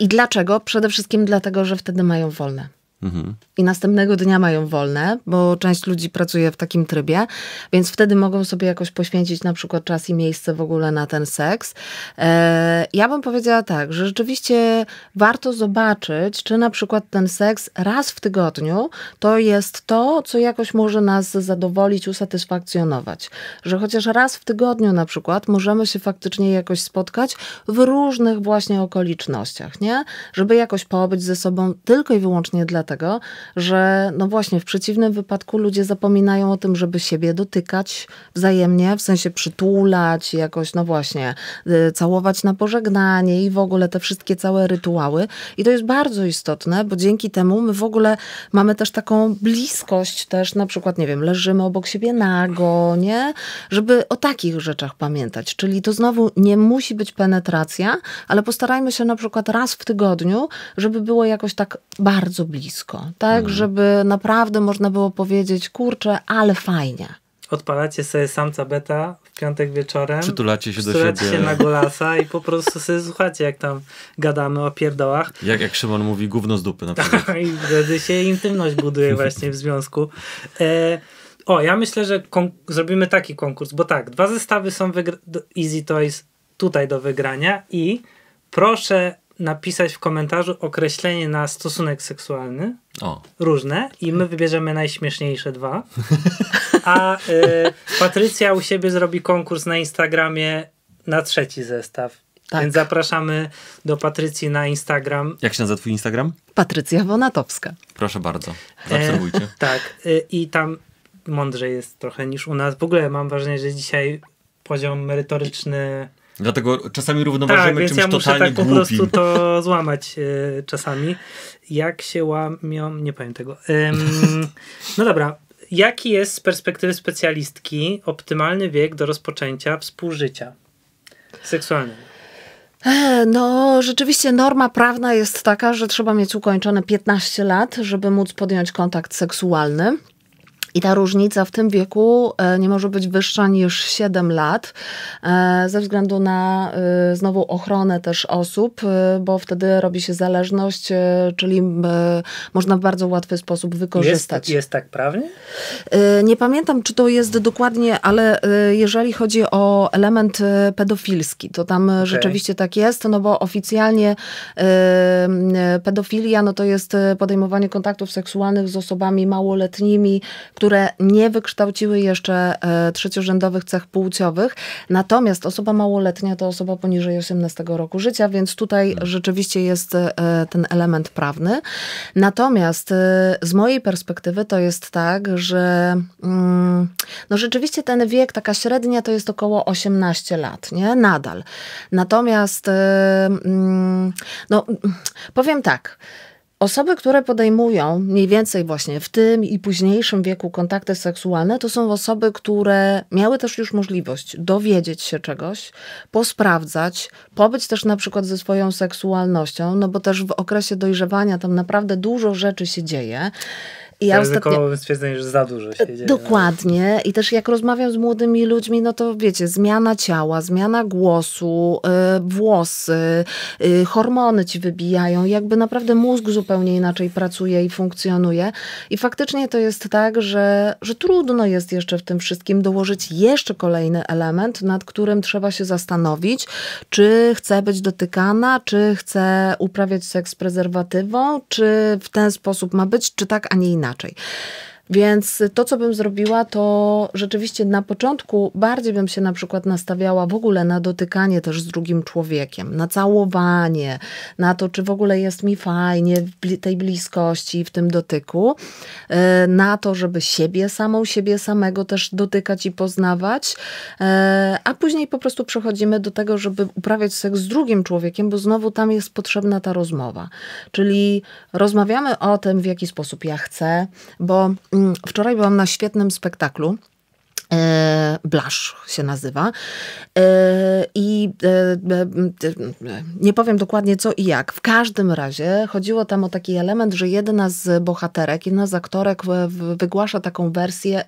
I dlaczego? Przede wszystkim dlatego, że wtedy mają wolne. Mhm. I następnego dnia mają wolne, bo część ludzi pracuje w takim trybie, więc wtedy mogą sobie jakoś poświęcić na przykład czas i miejsce w ogóle na ten seks. E, ja bym powiedziała tak, że rzeczywiście warto zobaczyć, czy na przykład ten seks raz w tygodniu to jest to, co jakoś może nas zadowolić, usatysfakcjonować. Że chociaż raz w tygodniu na przykład możemy się faktycznie jakoś spotkać w różnych właśnie okolicznościach, nie? Żeby jakoś pobyć ze sobą tylko i wyłącznie dla dlatego, że no właśnie w przeciwnym wypadku ludzie zapominają o tym, żeby siebie dotykać wzajemnie, w sensie przytulać, jakoś, no właśnie, y, całować na pożegnanie i w ogóle te wszystkie całe rytuały. I to jest bardzo istotne, bo dzięki temu my w ogóle mamy też taką bliskość też, na przykład, nie wiem, leżymy obok siebie nago, nie? Żeby o takich rzeczach pamiętać. Czyli to znowu nie musi być penetracja, ale postarajmy się na przykład raz w tygodniu, żeby było jakoś tak bardzo blisko blisko, tak, mhm. żeby naprawdę można było powiedzieć, kurczę, ale fajnie. Odpalacie sobie samca beta w piątek wieczorem. Przytulacie się do siebie. się na golasa i po prostu sobie słuchacie, jak tam gadamy o pierdołach. Jak, jak Szymon mówi, gówno z dupy na przykład. I wtedy się intymność buduje właśnie w związku. E, o, ja myślę, że zrobimy taki konkurs, bo tak, dwa zestawy są Easy Toys tutaj do wygrania i proszę napisać w komentarzu określenie na stosunek seksualny. O. Różne. I my wybierzemy najśmieszniejsze dwa. A y, Patrycja u siebie zrobi konkurs na Instagramie na trzeci zestaw. Tak. Więc zapraszamy do Patrycji na Instagram. Jak się nazywa twój Instagram? Patrycja Wonatowska. Proszę bardzo, e, zaobserwujcie. Tak. E, tak, y, i tam mądrzej jest trochę niż u nas. W ogóle mam wrażenie, że dzisiaj poziom merytoryczny Dlatego czasami tak, równoważymy tak, czymś ja muszę totalnie tak głupim. po prostu to złamać e, czasami. Jak się łamią, nie powiem tego. Ym, no dobra, jaki jest z perspektywy specjalistki optymalny wiek do rozpoczęcia współżycia seksualnego? No, rzeczywiście norma prawna jest taka, że trzeba mieć ukończone 15 lat, żeby móc podjąć kontakt seksualny. I ta różnica w tym wieku e, nie może być wyższa niż 7 lat, e, ze względu na e, znowu ochronę też osób, bo wtedy robi się zależność, czyli można w bardzo łatwy sposób wykorzystać. Jest, jest tak prawnie? Nie pamiętam, czy to jest dokładnie, ale jeżeli chodzi o element pedofilski, to tam okay. rzeczywiście tak jest, no bo oficjalnie pedofilia no to jest podejmowanie kontaktów seksualnych z osobami małoletnimi, które które nie wykształciły jeszcze e, trzeciorzędowych cech płciowych. Natomiast osoba małoletnia to osoba poniżej 18 roku życia, więc tutaj mhm. rzeczywiście jest e, ten element prawny. Natomiast e, z mojej perspektywy to jest tak, że mm, no rzeczywiście ten wiek, taka średnia to jest około 18 lat, nie? Nadal. Natomiast mm, no powiem tak, Osoby, które podejmują mniej więcej właśnie w tym i późniejszym wieku kontakty seksualne, to są osoby, które miały też już możliwość dowiedzieć się czegoś, posprawdzać, pobyć też na przykład ze swoją seksualnością, no bo też w okresie dojrzewania tam naprawdę dużo rzeczy się dzieje. I ja ostatnio... stwierdzenie, że za dużo się dzieje. No. Dokładnie. I też jak rozmawiam z młodymi ludźmi, no to wiecie, zmiana ciała, zmiana głosu, y, włosy, y, hormony ci wybijają. Jakby naprawdę mózg zupełnie inaczej pracuje i funkcjonuje. I faktycznie to jest tak, że, że trudno jest jeszcze w tym wszystkim dołożyć jeszcze kolejny element, nad którym trzeba się zastanowić, czy chcę być dotykana, czy chcę uprawiać seks prezerwatywą, czy w ten sposób ma być, czy tak, a nie inaczej inaczej. Więc to, co bym zrobiła, to rzeczywiście na początku bardziej bym się na przykład nastawiała w ogóle na dotykanie też z drugim człowiekiem, na całowanie, na to, czy w ogóle jest mi fajnie w tej bliskości, w tym dotyku, e, na to, żeby siebie samą, siebie samego też dotykać i poznawać, e, a później po prostu przechodzimy do tego, żeby uprawiać seks z drugim człowiekiem, bo znowu tam jest potrzebna ta rozmowa. Czyli rozmawiamy o tym, w jaki sposób ja chcę, bo Mm, wczoraj byłam na świetnym spektaklu E, Blasz się nazywa. E, I e, nie powiem dokładnie co i jak. W każdym razie chodziło tam o taki element, że jedna z bohaterek, jedna z aktorek wygłasza taką wersję,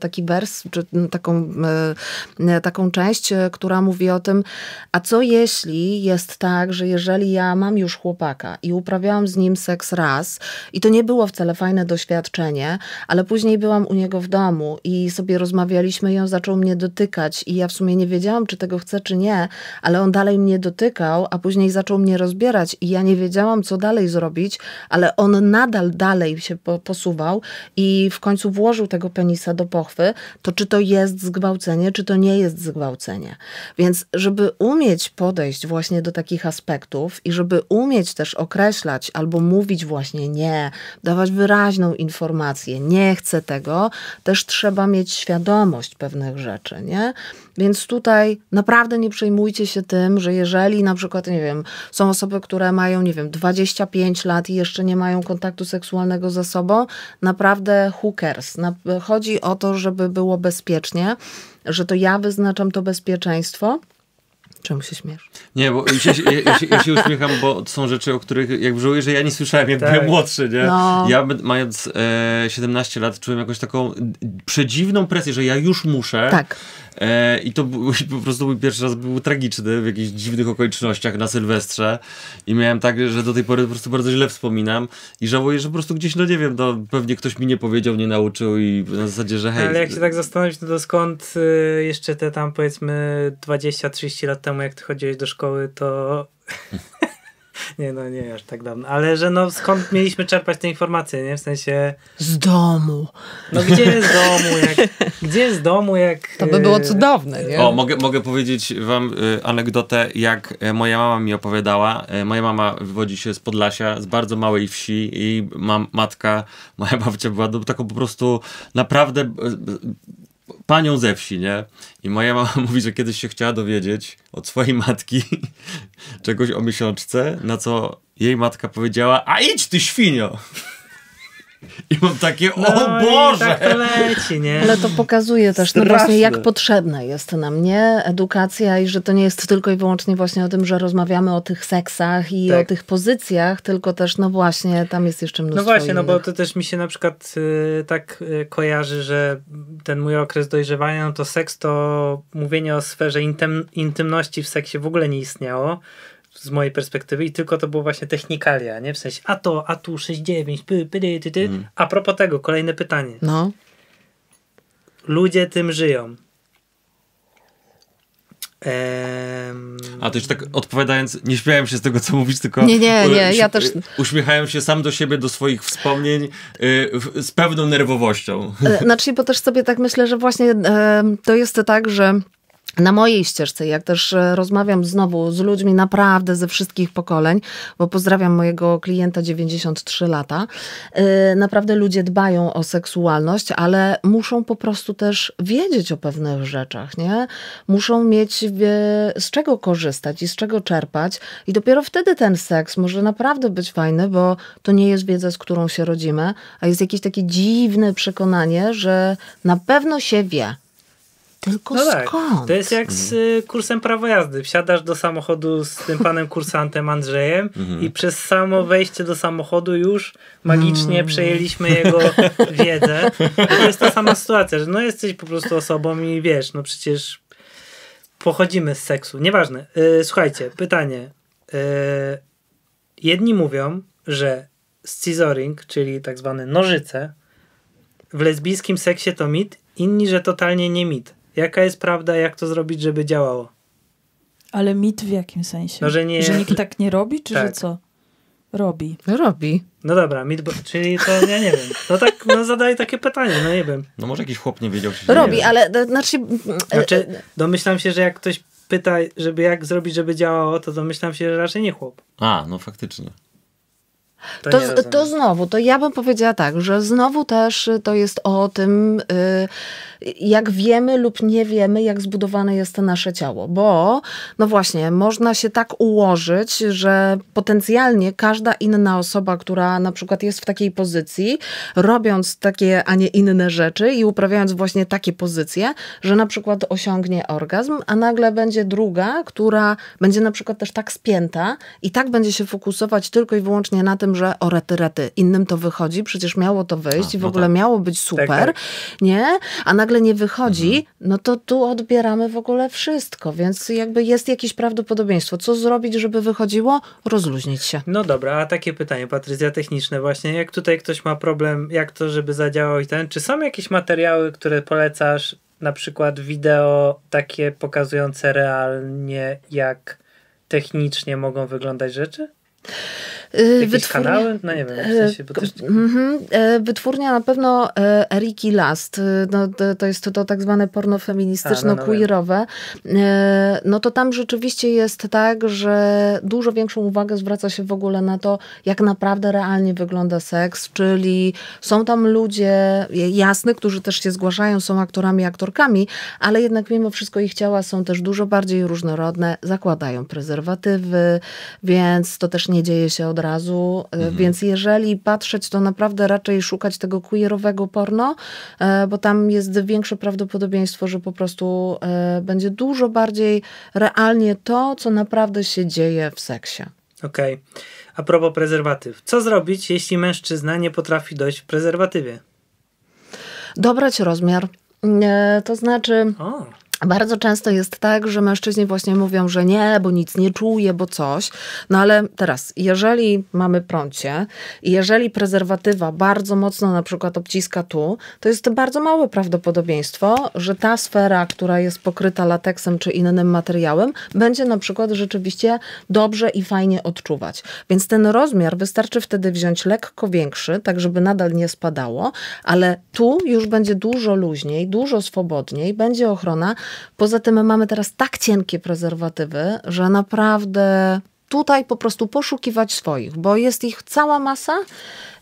taki wers, czy no, taką, taką część, która mówi o tym, a co jeśli jest tak, że jeżeli ja mam już chłopaka i uprawiałam z nim seks raz i to nie było wcale fajne doświadczenie, ale później byłam u niego w domu i sobie rozmawialiśmy rozmawialiśmy i on zaczął mnie dotykać i ja w sumie nie wiedziałam, czy tego chcę, czy nie, ale on dalej mnie dotykał, a później zaczął mnie rozbierać i ja nie wiedziałam, co dalej zrobić, ale on nadal dalej się po posuwał i w końcu włożył tego penisa do pochwy, to czy to jest zgwałcenie, czy to nie jest zgwałcenie. Więc żeby umieć podejść właśnie do takich aspektów i żeby umieć też określać albo mówić właśnie nie, dawać wyraźną informację, nie chcę tego, też trzeba mieć świadomość, świadomość pewnych rzeczy, nie? Więc tutaj naprawdę nie przejmujcie się tym, że jeżeli na przykład, nie wiem, są osoby, które mają, nie wiem, 25 lat i jeszcze nie mają kontaktu seksualnego ze sobą, naprawdę hookers. Chodzi o to, żeby było bezpiecznie, że to ja wyznaczam to bezpieczeństwo. Czemu się śmiesz? Nie, bo ja się, ja, się, ja się uśmiecham, bo to są rzeczy, o których jak żałuję, że ja nie słyszałem, jak tak. byłem młodszy, nie? No. Ja mając e, 17 lat czułem jakąś taką przedziwną presję, że ja już muszę. Tak. E, I to był, po prostu mój pierwszy raz był tragiczny w jakichś dziwnych okolicznościach na Sylwestrze. I miałem tak, że do tej pory po prostu bardzo źle wspominam i żałuję, że po prostu gdzieś, no nie wiem, no, pewnie ktoś mi nie powiedział, nie nauczył i na zasadzie, że hej. Ale jak się tak zastanowić, no to skąd y, jeszcze te tam powiedzmy 20-30 lat temu, jak ty chodziłeś do szkoły, to Nie, no nie, aż tak dawno. Ale że no skąd mieliśmy czerpać te informacje, nie? W sensie... Z domu. No gdzie z domu, jak... Gdzie z domu, jak... To by było y, cudowne, nie? O, mogę, mogę powiedzieć wam y, anegdotę, jak y, moja mama mi opowiadała. Moja mama wywodzi się z Podlasia, z bardzo małej wsi i mam matka, moja babcia była taką po prostu naprawdę panią ze wsi, nie? I moja mama mówi, że kiedyś się chciała dowiedzieć od swojej matki czegoś o miesiączce, na co jej matka powiedziała, a idź ty świnio! I mam takie, no o tak Boże! Tak to leci, nie? Ale to pokazuje też Straszne. no właśnie, jak potrzebna jest na mnie Edukacja i że to nie jest tylko i wyłącznie właśnie o tym, że rozmawiamy o tych seksach i tak. o tych pozycjach, tylko też, no właśnie, tam jest jeszcze mnóstwo No właśnie, innych. no bo to też mi się na przykład y, tak y, kojarzy, że ten mój okres dojrzewania, no to seks to mówienie o sferze intym, intymności w seksie w ogóle nie istniało z mojej perspektywy i tylko to było właśnie technikalia, nie? W sensie, a to, a tu 6-9, py, py, ty, ty. Mm. A propos tego, kolejne pytanie. No. Ludzie tym żyją. Ehm... A to już tak odpowiadając, nie śmiałem się z tego, co mówisz, tylko. Nie, nie, nie, ja też. Uśmiechałem się sam do siebie, do swoich wspomnień yy, z pewną nerwowością. E, znaczy, bo też sobie tak myślę, że właśnie yy, to jest tak, że na mojej ścieżce, jak też e, rozmawiam znowu z ludźmi naprawdę ze wszystkich pokoleń, bo pozdrawiam mojego klienta 93 lata, e, naprawdę ludzie dbają o seksualność, ale muszą po prostu też wiedzieć o pewnych rzeczach, nie? Muszą mieć e, z czego korzystać i z czego czerpać i dopiero wtedy ten seks może naprawdę być fajny, bo to nie jest wiedza, z którą się rodzimy, a jest jakieś takie dziwne przekonanie, że na pewno się wie tylko no tak. skąd? To jest jak z mhm. y, kursem prawa jazdy. Wsiadasz do samochodu z tym panem kursantem Andrzejem mhm. i przez samo wejście do samochodu już magicznie mm. przejęliśmy jego wiedzę. To jest ta sama sytuacja, że no jesteś po prostu osobą i wiesz, no przecież pochodzimy z seksu. Nieważne. Y, słuchajcie, pytanie. Y, jedni mówią, że scissoring, czyli tak zwane nożyce, w lesbijskim seksie to mit, inni, że totalnie nie mit. Jaka jest prawda, jak to zrobić, żeby działało? Ale mit w jakim sensie? No, że, nie... że nikt tak nie robi, czy tak. że co? Robi. Robi. No dobra, mit, czyli to ja nie wiem. No tak, no zadaj takie pytanie, no nie wiem. No może jakiś chłop nie wiedział, czy e, znaczy się Robi, ale znaczy... Znaczy, domyślam się, że jak ktoś pyta, żeby jak zrobić, żeby działało, to domyślam się, że raczej nie chłop. A, no faktycznie. To, to, to znowu, to ja bym powiedziała tak, że znowu też to jest o tym... Yy, jak wiemy lub nie wiemy, jak zbudowane jest to nasze ciało. Bo, no właśnie, można się tak ułożyć, że potencjalnie każda inna osoba, która na przykład jest w takiej pozycji, robiąc takie, a nie inne rzeczy i uprawiając właśnie takie pozycje, że na przykład osiągnie orgazm, a nagle będzie druga, która będzie na przykład też tak spięta i tak będzie się fokusować tylko i wyłącznie na tym, że o rety, rety, innym to wychodzi, przecież miało to wyjść a, i w no ogóle tak. miało być super, tak, tak. nie? A nagle nagle nie wychodzi, mhm. no to tu odbieramy w ogóle wszystko, więc jakby jest jakieś prawdopodobieństwo. Co zrobić, żeby wychodziło? Rozluźnić się. No dobra, a takie pytanie, Patrycja, techniczne właśnie. Jak tutaj ktoś ma problem, jak to, żeby zadziałał i ten, czy są jakieś materiały, które polecasz, na przykład wideo takie pokazujące realnie, jak technicznie mogą wyglądać rzeczy? Y, Jakieś wytwórnia, kanały? No nie wiem, w y, sensie, też... Mhm, y, wytwórnia na pewno Eriki Last, no, to, to jest to, to tak zwane porno feministyczno-queerowe. No, no, no, to tam rzeczywiście jest tak, że dużo większą uwagę zwraca się w ogóle na to, jak naprawdę realnie wygląda seks, czyli są tam ludzie jasny, którzy też się zgłaszają, są aktorami, aktorkami, ale jednak mimo wszystko ich ciała są też dużo bardziej różnorodne, zakładają prezerwatywy, więc to też nie nie dzieje się od razu, e, mhm. więc jeżeli patrzeć, to naprawdę raczej szukać tego queerowego porno, e, bo tam jest większe prawdopodobieństwo, że po prostu e, będzie dużo bardziej realnie to, co naprawdę się dzieje w seksie. Okej. Okay. A propos prezerwatyw. Co zrobić, jeśli mężczyzna nie potrafi dojść w prezerwatywie? Dobrać rozmiar. To znaczy. O bardzo często jest tak, że mężczyźni właśnie mówią, że nie, bo nic nie czuję, bo coś. No ale teraz, jeżeli mamy prącie i jeżeli prezerwatywa bardzo mocno na przykład obciska tu, to jest bardzo małe prawdopodobieństwo, że ta sfera, która jest pokryta lateksem czy innym materiałem, będzie na przykład rzeczywiście dobrze i fajnie odczuwać. Więc ten rozmiar wystarczy wtedy wziąć lekko większy, tak żeby nadal nie spadało, ale tu już będzie dużo luźniej, dużo swobodniej, będzie ochrona Poza tym my mamy teraz tak cienkie prezerwatywy, że naprawdę tutaj po prostu poszukiwać swoich, bo jest ich cała masa,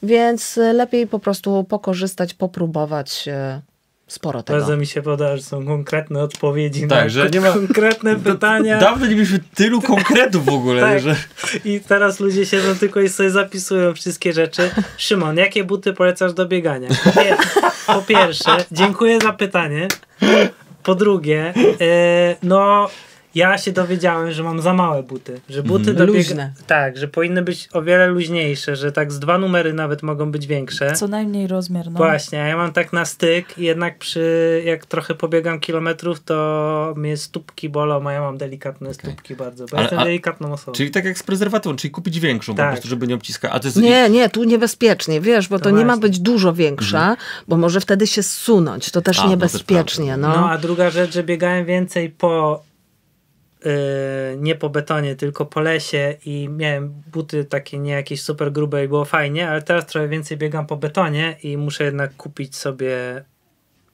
więc lepiej po prostu pokorzystać, popróbować e, sporo tego. Bardzo mi się podoba, że są konkretne odpowiedzi tak, na nie ma... konkretne pytania. Dawno nie mieliśmy tylu konkretów w ogóle. tak. że... I teraz ludzie siedzą tylko i sobie zapisują wszystkie rzeczy. Szymon, jakie buty polecasz do biegania? Po, pier po pierwsze, dziękuję za pytanie. Po drugie, e, no ja się dowiedziałem, że mam za małe buty. Że buty mm. Luźne. Tak, że powinny być o wiele luźniejsze, że tak z dwa numery nawet mogą być większe. Co najmniej rozmiar, no. Właśnie, a ja mam tak na styk jednak przy, jak trochę pobiegam kilometrów, to mnie stópki bolą, a ja mam delikatne okay. stópki bardzo, bo Ale, jestem a, delikatną osobą. Czyli tak jak z prezerwatywą, czyli kupić większą tak. po prostu, żeby nie obciskać. A to jest... Nie, nie, tu niebezpiecznie, wiesz, bo to, to nie ma być dużo większa, mhm. bo może wtedy się zsunąć, to też a, niebezpiecznie, no, to no. no. a druga rzecz, że biegałem więcej po Y, nie po betonie, tylko po lesie i miałem buty takie nie jakieś super grube i było fajnie, ale teraz trochę więcej biegam po betonie i muszę jednak kupić sobie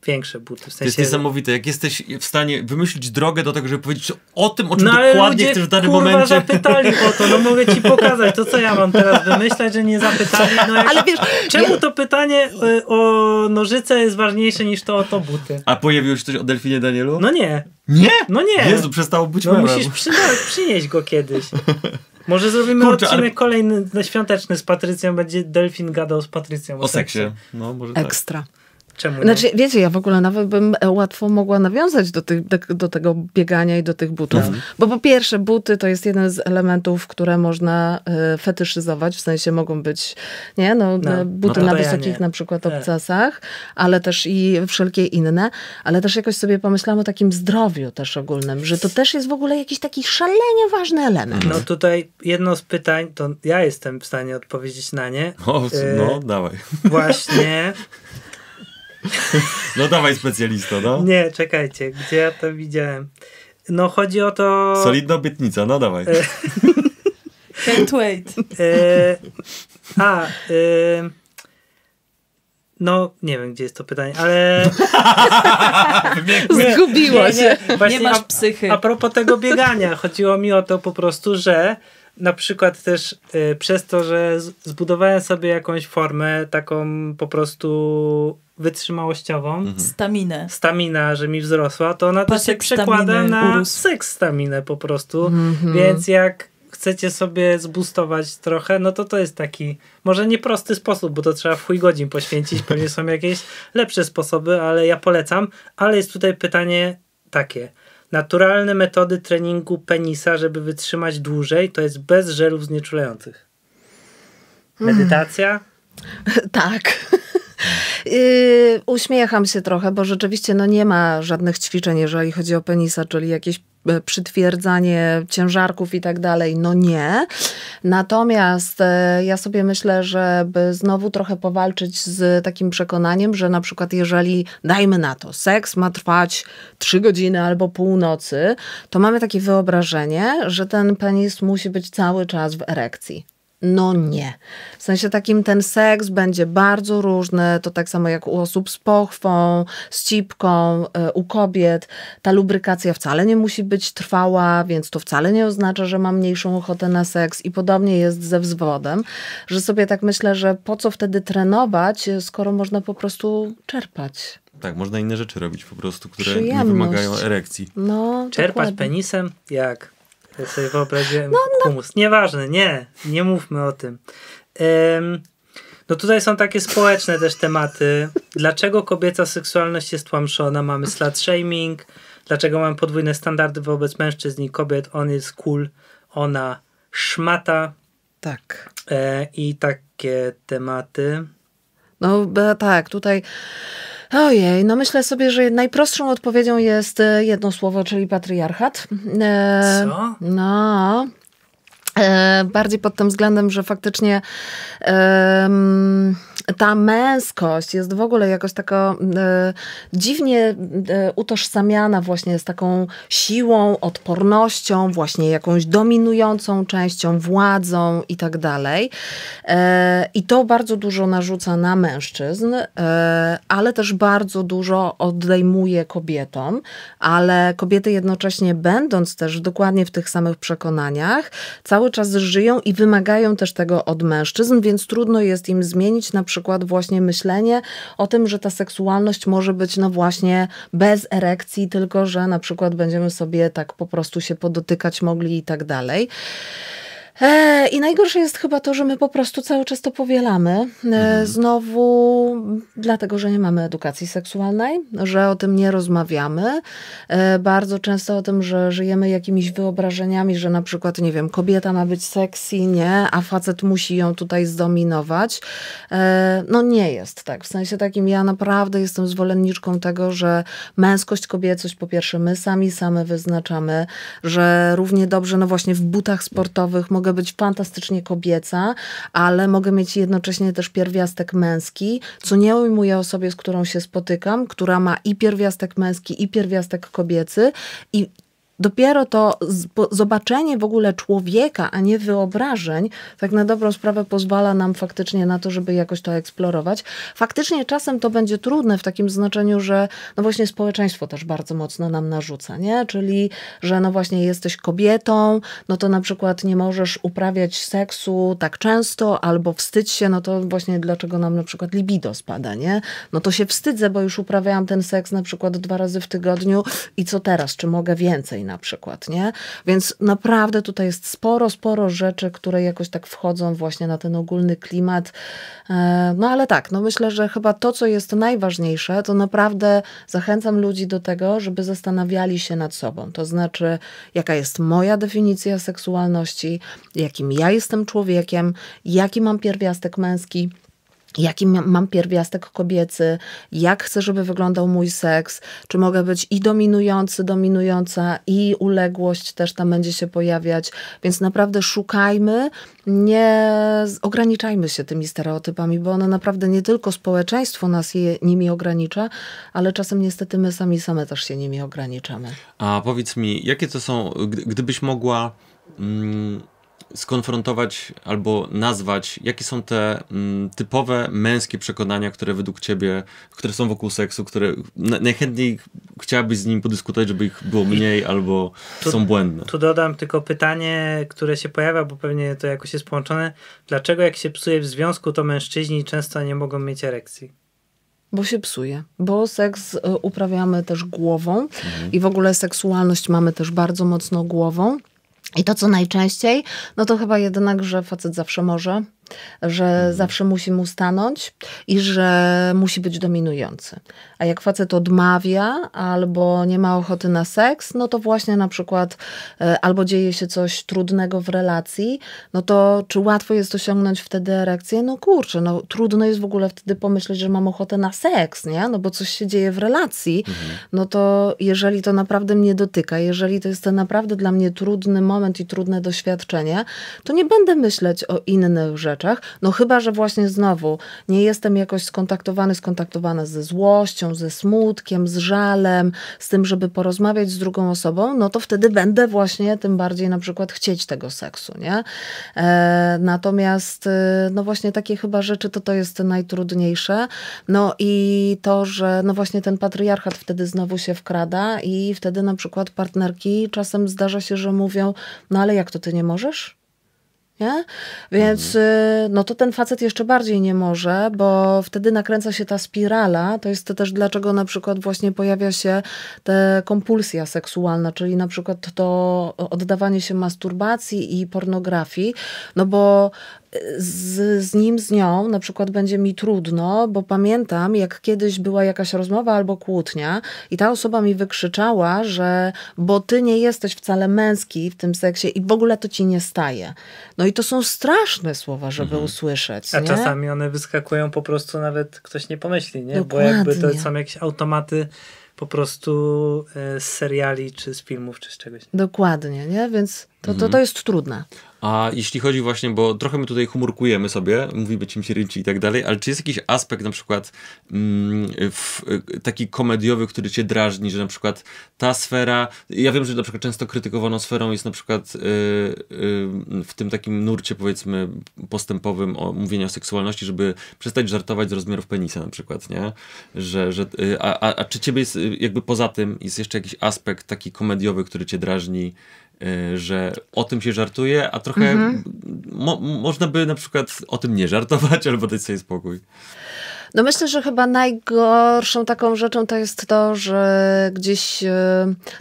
większe buty. W sensie... To jest niesamowite, jak jesteś w stanie wymyślić drogę do tego, żeby powiedzieć o tym, o czym no, dokładnie chcesz w danym kurwa, momencie. No zapytali o to, no mogę ci pokazać, to co ja mam teraz wymyślać, że nie zapytali. No jak... Ale wiesz, czemu to pytanie y, o nożyce jest ważniejsze niż to o to buty? A pojawiło się coś o delfinie Danielu? No nie. Nie? No nie. Jezu, przestało być No memem. musisz przynieść go kiedyś. Może zrobimy Kurczę, odcinek ale... kolejny no, świąteczny z Patrycją, będzie Delfin gadał z Patrycją. O, o seksie. seksie. No, może tak. Ekstra. Tak. Czemu nie? Znaczy, wiecie, ja w ogóle nawet bym e, łatwo mogła nawiązać do, tych, do tego biegania i do tych butów. No. Bo po pierwsze, buty to jest jeden z elementów, które można e, fetyszyzować, w sensie mogą być, nie, no, no. E, buty no na wysokich ja na przykład tak. obcasach, ale też i wszelkie inne, ale też jakoś sobie pomyślałam o takim zdrowiu też ogólnym, że to też jest w ogóle jakiś taki szalenie ważny element. No, no tutaj jedno z pytań, to ja jestem w stanie odpowiedzieć na nie. O, no, y, dawaj. Właśnie. No dawaj specjalisto, no. Nie, czekajcie, gdzie ja to widziałem? No chodzi o to... Solidna obietnica, no dawaj. E, Can't wait. E, a, y... No, nie wiem, gdzie jest to pytanie, ale. Zgubiło nie, się. Nie, nie masz psychy. A, a propos tego biegania, chodziło mi o to po prostu, że na przykład też y, przez to, że zbudowałem sobie jakąś formę, taką po prostu wytrzymałościową, mhm. staminę, stamina, że mi wzrosła, to ona Patyk też się przekłada na urósł. seks staminę po prostu. Mhm. Więc jak chcecie sobie zbustować trochę, no to to jest taki, może nie prosty sposób, bo to trzeba w chuj godzin poświęcić, pewnie są jakieś lepsze sposoby, ale ja polecam. Ale jest tutaj pytanie takie. Naturalne metody treningu penisa, żeby wytrzymać dłużej, to jest bez żelów znieczulających. Hmm. Medytacja? Mm. Tak. Yy, uśmiecham się trochę, bo rzeczywiście no, nie ma żadnych ćwiczeń, jeżeli chodzi o penisa, czyli jakieś e, przytwierdzanie ciężarków i tak dalej. No nie. Natomiast e, ja sobie myślę, żeby znowu trochę powalczyć z takim przekonaniem, że na przykład jeżeli, dajmy na to, seks ma trwać 3 godziny albo północy, to mamy takie wyobrażenie, że ten penis musi być cały czas w erekcji. No nie. W sensie takim ten seks będzie bardzo różny, to tak samo jak u osób z pochwą, z cipką, y, u kobiet. Ta lubrykacja wcale nie musi być trwała, więc to wcale nie oznacza, że mam mniejszą ochotę na seks i podobnie jest ze wzwodem, że sobie tak myślę, że po co wtedy trenować, skoro można po prostu czerpać. Tak, można inne rzeczy robić po prostu, które nie wymagają erekcji. No, Czerpać dokładnie. penisem jak to sobie wyobraziłem no, no. humus. Nieważne, nie, nie mówmy o tym. Um, no tutaj są takie społeczne też tematy. Dlaczego kobieca seksualność jest tłamszona? Mamy slut shaming. Dlaczego mamy podwójne standardy wobec mężczyzn i kobiet? On jest cool, ona szmata. Tak. E, I takie tematy. No tak, tutaj Ojej, no myślę sobie, że najprostszą odpowiedzią jest e, jedno słowo, czyli patriarchat. E, Co? No, E, bardziej pod tym względem, że faktycznie ta męskość jest w ogóle jakoś taka e, dziwnie e, utożsamiana właśnie z taką siłą, odpornością, właśnie jakąś dominującą częścią, władzą i tak dalej. I to bardzo dużo narzuca na mężczyzn, ale też bardzo dużo odejmuje kobietom, ale kobiety jednocześnie będąc też dokładnie w tych samych przekonaniach, cały cały czas żyją i wymagają też tego od mężczyzn, więc trudno jest im zmienić na przykład właśnie myślenie o tym, że ta seksualność może być no właśnie bez erekcji, tylko że na przykład będziemy sobie tak po prostu się podotykać mogli i tak dalej. E, I najgorsze jest chyba to, że my po prostu cały czas to powielamy. E, mhm. Znowu dlatego, że nie mamy edukacji seksualnej, że o tym nie rozmawiamy. E, bardzo często o tym, że żyjemy jakimiś wyobrażeniami, że na przykład, nie wiem, kobieta ma być sexy, nie, a facet musi ją tutaj zdominować. No nie jest tak. W sensie takim ja naprawdę jestem zwolenniczką tego, że męskość, kobiecość po pierwsze my sami same wyznaczamy, że równie dobrze, no właśnie w butach sportowych mogę mogę być fantastycznie kobieca, ale mogę mieć jednocześnie też pierwiastek męski, co nie ujmuje osobie, z którą się spotykam, która ma i pierwiastek męski, i pierwiastek kobiecy i dopiero to zobaczenie w ogóle człowieka, a nie wyobrażeń, tak na dobrą sprawę pozwala nam faktycznie na to, żeby jakoś to eksplorować. Faktycznie czasem to będzie trudne w takim znaczeniu, że no właśnie społeczeństwo też bardzo mocno nam narzuca, nie? Czyli, że no właśnie jesteś kobietą, no to na przykład nie możesz uprawiać seksu tak często, albo wstydź się, no to właśnie dlaczego nam na przykład libido spada, nie? No to się wstydzę, bo już uprawiałam ten seks na przykład dwa razy w tygodniu i co teraz? Czy mogę więcej? na przykład, nie? Więc naprawdę tutaj jest sporo, sporo rzeczy, które jakoś tak wchodzą właśnie na ten ogólny klimat. E, no ale tak, no myślę, że chyba to, co jest najważniejsze, to naprawdę zachęcam ludzi do tego, żeby zastanawiali się nad sobą. To znaczy, jaka jest moja definicja seksualności, jakim ja jestem człowiekiem, jaki mam pierwiastek męski, jaki mam pierwiastek kobiecy, jak chcę, żeby wyglądał mój seks, czy mogę być i dominujący, dominująca, i uległość też tam będzie się pojawiać. Więc naprawdę szukajmy, nie ograniczajmy się tymi stereotypami, bo one naprawdę nie tylko społeczeństwo nas je, nimi ogranicza, ale czasem niestety my sami same też się nimi ograniczamy. A powiedz mi, jakie to są, gdybyś mogła. Mm skonfrontować albo nazwać, jakie są te mm, typowe męskie przekonania, które według ciebie, które są wokół seksu, które na, najchętniej chciałabyś z nim podyskutować, żeby ich było mniej albo tu, są błędne. Tu dodam tylko pytanie, które się pojawia, bo pewnie to jakoś jest połączone. Dlaczego jak się psuje w związku, to mężczyźni często nie mogą mieć erekcji? Bo się psuje, bo seks y, uprawiamy też głową mhm. i w ogóle seksualność mamy też bardzo mocno głową. I to, co najczęściej, no to chyba jednak, że facet zawsze może że mhm. zawsze musi mu stanąć i że musi być dominujący. A jak facet odmawia albo nie ma ochoty na seks, no to właśnie na przykład e, albo dzieje się coś trudnego w relacji, no to czy łatwo jest osiągnąć wtedy erekcję? No kurczę, no trudno jest w ogóle wtedy pomyśleć, że mam ochotę na seks, nie? No bo coś się dzieje w relacji, mhm. no to jeżeli to naprawdę mnie dotyka, jeżeli to jest to naprawdę dla mnie trudny moment i trudne doświadczenie, to nie będę myśleć o innych rzeczach, rzeczach, no chyba, że właśnie znowu nie jestem jakoś skontaktowany, skontaktowana ze złością, ze smutkiem, z żalem, z tym, żeby porozmawiać z drugą osobą, no to wtedy będę właśnie tym bardziej na przykład chcieć tego seksu, nie? E, natomiast e, no właśnie takie chyba rzeczy to to jest najtrudniejsze. No i to, że no właśnie ten patriarchat wtedy znowu się wkrada i wtedy na przykład partnerki czasem zdarza się, że mówią, no ale jak to ty nie możesz? Nie? Więc mhm. Y, no to ten facet jeszcze bardziej nie może, bo wtedy nakręca się ta spirala. To jest też dlaczego na przykład właśnie pojawia się ta kompulsja seksualna, czyli na przykład to oddawanie się masturbacji i pornografii, no bo z, z nim, z nią na przykład będzie mi trudno, bo pamiętam, jak kiedyś była jakaś rozmowa albo kłótnia i ta osoba mi wykrzyczała, że bo ty nie jesteś wcale męski w tym seksie i w ogóle to ci nie staje. No i to są straszne słowa, żeby mhm. usłyszeć. A nie? czasami one wyskakują po prostu nawet ktoś nie pomyśli, nie? Dokładnie. Bo jakby to są jakieś automaty po prostu e, z seriali, czy z filmów, czy z czegoś. Dokładnie, nie? Więc to, to, mhm. to jest trudne. A jeśli chodzi właśnie, bo trochę my tutaj humorkujemy sobie, mówimy się rynczy i tak dalej, ale czy jest jakiś aspekt na przykład mm, w, taki komediowy, który cię drażni, że na przykład ta sfera, ja wiem, że na przykład często krytykowaną sferą jest na przykład y, y, w tym takim nurcie powiedzmy postępowym o mówienia o seksualności, żeby przestać żartować z rozmiarów penisa na przykład, nie? Że, że, y, a, a, a czy ciebie jest jakby poza tym jest jeszcze jakiś aspekt taki komediowy, który cię drażni, Y, że o tym się żartuje, a trochę mhm. mo można by na przykład o tym nie żartować albo dać sobie spokój. No myślę, że chyba najgorszą taką rzeczą to jest to, że gdzieś yy,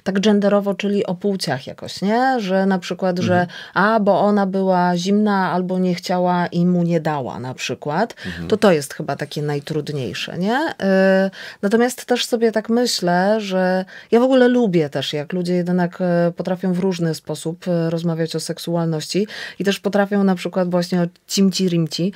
tak genderowo, czyli o płciach jakoś, nie? Że na przykład, mhm. że a, bo ona była zimna albo nie chciała i mu nie dała na przykład, mhm. to to jest chyba takie najtrudniejsze, nie? Yy, natomiast też sobie tak myślę, że ja w ogóle lubię też, jak ludzie jednak e, potrafią w różny sposób rozmawiać o seksualności i też potrafią na przykład właśnie o cimci rimci,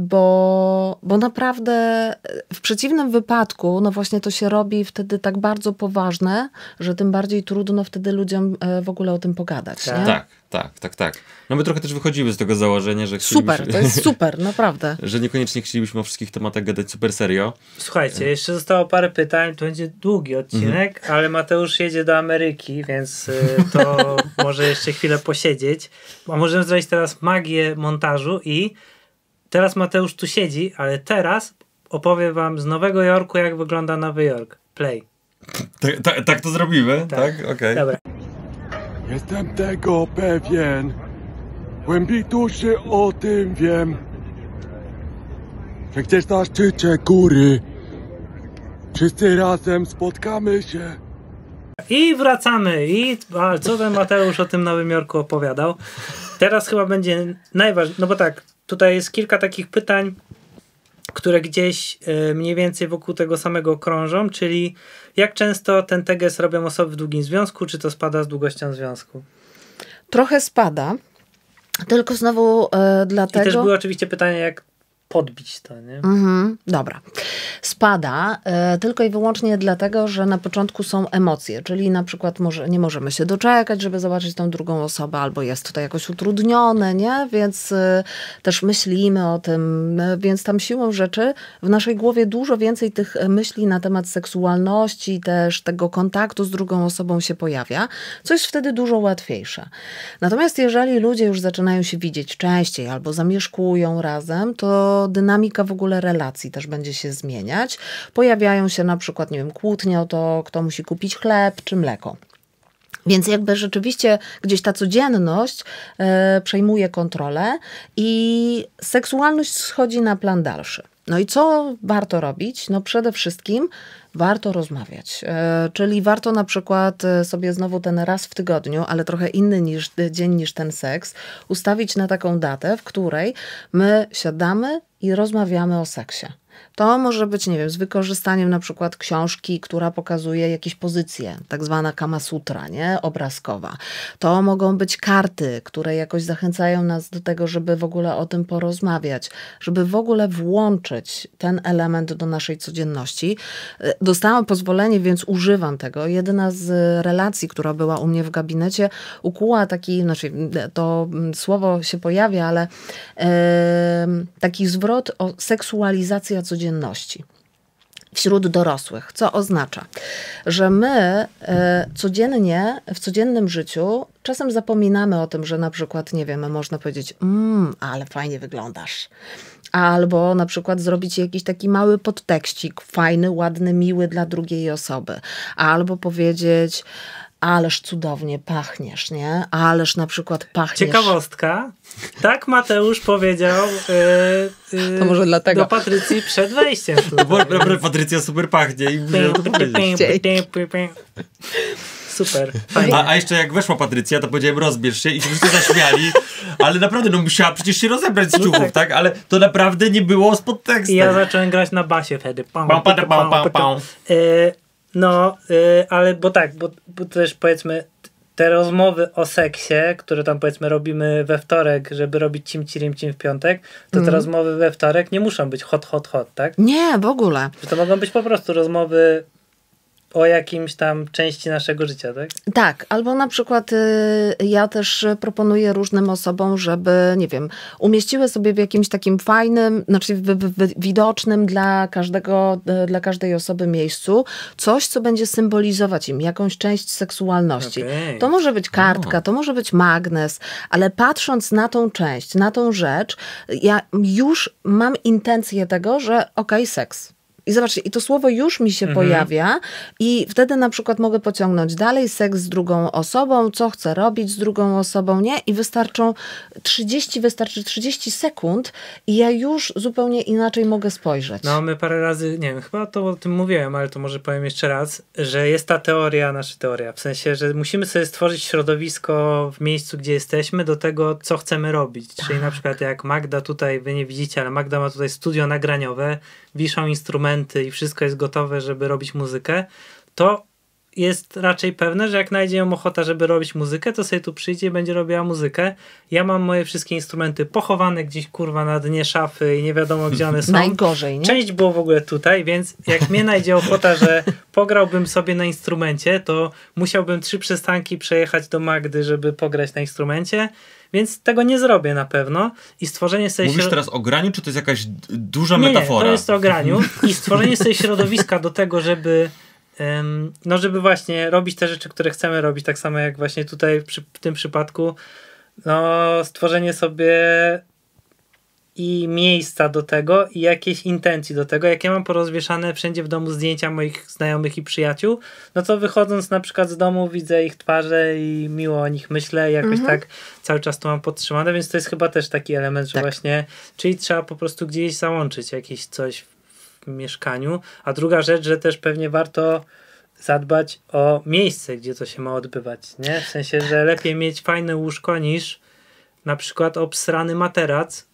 bo, bo na naprawdę w przeciwnym wypadku, no właśnie to się robi wtedy tak bardzo poważne, że tym bardziej trudno wtedy ludziom e, w ogóle o tym pogadać. Tak, nie? tak, tak, tak, tak. No my trochę też wychodzimy z tego założenia, że Super, to jest super, naprawdę. że niekoniecznie chcielibyśmy o wszystkich tematach gadać super serio. Słuchajcie, e. jeszcze zostało parę pytań, to będzie długi mhm. odcinek, mhm. ale Mateusz jedzie do Ameryki, więc e, to może jeszcze chwilę posiedzieć. A możemy zrobić teraz magię montażu i Teraz Mateusz tu siedzi, ale teraz opowie wam z Nowego Jorku, jak wygląda Nowy Jork. Play. Tak, tak to zrobimy, tak? tak? Okej. Okay. Jestem tego pewien. Głębi duszy o tym wiem. Że gdzieś na szczycie góry wszyscy razem spotkamy się. I wracamy. I a, co ten Mateusz o tym Nowym Jorku opowiadał? Teraz chyba będzie najważniejsze, no bo tak, tutaj jest kilka takich pytań, które gdzieś y, mniej więcej wokół tego samego krążą, czyli jak często ten teges robią osoby w długim związku, czy to spada z długością związku? Trochę spada, tylko znowu e, y, dlatego... I też były oczywiście pytania, jak podbić to, nie? Mhm, dobra. Spada e, tylko i wyłącznie dlatego, że na początku są emocje, czyli na przykład może, nie możemy się doczekać, żeby zobaczyć tą drugą osobę, albo jest to jakoś utrudnione, nie? Więc e, też myślimy o tym, e, więc tam siłą rzeczy w naszej głowie dużo więcej tych myśli na temat seksualności, też tego kontaktu z drugą osobą się pojawia, co jest wtedy dużo łatwiejsze. Natomiast jeżeli ludzie już zaczynają się widzieć częściej albo zamieszkują razem, to dynamika w ogóle relacji też będzie się zmieniać. Pojawiają się na przykład, nie wiem, kłótnie o to, kto musi kupić chleb czy mleko. Więc jakby rzeczywiście gdzieś ta codzienność e, przejmuje kontrolę i seksualność schodzi na plan dalszy. No i co warto robić? No przede wszystkim warto rozmawiać. E, czyli warto na przykład e, sobie znowu ten raz w tygodniu, ale trochę inny niż, dzień niż ten seks, ustawić na taką datę, w której my siadamy i rozmawiamy o seksie. To może być, nie wiem, z wykorzystaniem na przykład książki, która pokazuje jakieś pozycje, tak zwana Kama Sutra, nie? Obrazkowa. To mogą być karty, które jakoś zachęcają nas do tego, żeby w ogóle o tym porozmawiać, żeby w ogóle włączyć ten element do naszej codzienności. E, dostałam pozwolenie, więc używam tego. jedna z relacji, która była u mnie w gabinecie, ukuła taki, znaczy e, to mm, słowo się pojawia, ale taki zwrot o seksualizacji. codzienności codzienności wśród dorosłych, co oznacza, że my e, codziennie, w codziennym życiu czasem zapominamy o tym, że na przykład, nie wiem, można powiedzieć, mmm, ale fajnie wyglądasz. Albo na przykład zrobić jakiś taki mały podtekścik, fajny, ładny, miły dla drugiej osoby. Albo powiedzieć, ależ cudownie pachniesz, nie? Ależ na przykład pachniesz. Ciekawostka. Tak Mateusz powiedział yy, yy, to może dlatego. do Patrycji przed wejściem. Bo Patrycja super pachnie i musiał to Super. A, a jeszcze jak weszła Patrycja, to powiedziałem rozbierz się i się wszyscy zaśmiali, ale naprawdę no musiała przecież się rozebrać z no ciuchów, tak. tak. Ale to naprawdę nie było z podtekstem. I ja zacząłem grać na basie wtedy. Pam, pam, pam, pam, pam, pam. Y, no, yy, ale bo tak, bo, bo też powiedzmy, te rozmowy o seksie, które tam powiedzmy robimy we wtorek, żeby robić cim cim cim w piątek, to mm. te mhm. rozmowy we wtorek nie muszą być hot, hot, hot, tak? Nie, w ogóle. Że to mogą być po prostu rozmowy o jakimś tam części naszego życia, tak? Tak, albo na przykład y, ja też proponuję różnym osobom, żeby, nie wiem, umieściły sobie w jakimś takim fajnym, znaczy w, w, w, widocznym dla każdego, y, dla każdej osoby miejscu coś, co będzie symbolizować im jakąś część seksualności. Okay. To może być kartka, to może być magnes, ale patrząc na tą część, na tą rzecz, ja już mam intencję tego, że okej, okay, seks. I zobaczcie, i to słowo już mi się mhm. pojawia i wtedy na przykład mogę pociągnąć dalej seks z drugą osobą, co chcę robić z drugą osobą, nie? I wystarczą 30, wystarczy 30 sekund i ja już zupełnie inaczej mogę spojrzeć. No my parę razy, nie wiem, chyba to o tym mówiłem, ale to może powiem jeszcze raz, że jest ta teoria, nasza znaczy teoria, w sensie, że musimy sobie stworzyć środowisko w miejscu, gdzie jesteśmy do tego, co chcemy robić. Czyli na tak. przykład jak Magda tutaj, wy nie widzicie, ale Magda ma tutaj studio nagraniowe, wiszą instrumenty, instrumenty i wszystko jest gotowe, żeby robić muzykę, to jest raczej pewne, że jak znajdzie ją ochota, żeby robić muzykę, to sobie tu przyjdzie i będzie robiła muzykę. Ja mam moje wszystkie instrumenty pochowane gdzieś, kurwa, na dnie szafy i nie wiadomo, gdzie one są. Najgorzej, nie? Część było w ogóle tutaj, więc jak mnie najdzie ochota, że pograłbym sobie na instrumencie, to musiałbym trzy przystanki przejechać do Magdy, żeby pograć na instrumencie. Więc tego nie zrobię na pewno i stworzenie sobie... Mówisz teraz o graniu, czy to jest jakaś duża nie, metafora? Nie, to jest o graniu i stworzenie sobie środowiska do tego, żeby no żeby właśnie robić te rzeczy, które chcemy robić, tak samo jak właśnie tutaj przy, w tym przypadku no stworzenie sobie i miejsca do tego i jakieś intencji do tego. Jak ja mam porozwieszane wszędzie w domu zdjęcia moich znajomych i przyjaciół, no to wychodząc na przykład z domu widzę ich twarze i miło o nich myślę jakoś mhm. tak cały czas to mam podtrzymane, więc to jest chyba też taki element, że tak. właśnie, czyli trzeba po prostu gdzieś załączyć jakieś coś w mieszkaniu. A druga rzecz, że też pewnie warto zadbać o miejsce, gdzie to się ma odbywać, nie? W sensie, że lepiej mieć fajne łóżko niż na przykład obsrany materac,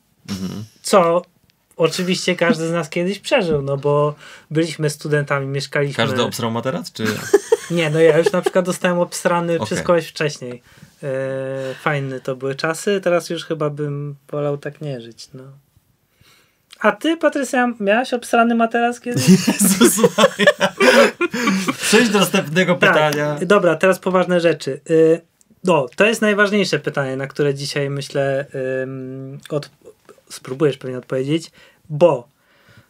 co oczywiście każdy z nas kiedyś przeżył, no bo byliśmy studentami, mieszkaliśmy. Każdy obsrał materac, czy. Nie, no ja już na przykład dostałem obsrany okay. przez kogoś wcześniej. Yy, fajne to były czasy, teraz już chyba bym wolał tak nie żyć, no. A ty, Patrycja, miałaś obsrany materac kiedyś? Jezus Maria. Przejdź do następnego tak. pytania. Tak, dobra, teraz poważne rzeczy. Y, no, to jest najważniejsze pytanie, na które dzisiaj myślę ym, od, spróbujesz pewnie odpowiedzieć, bo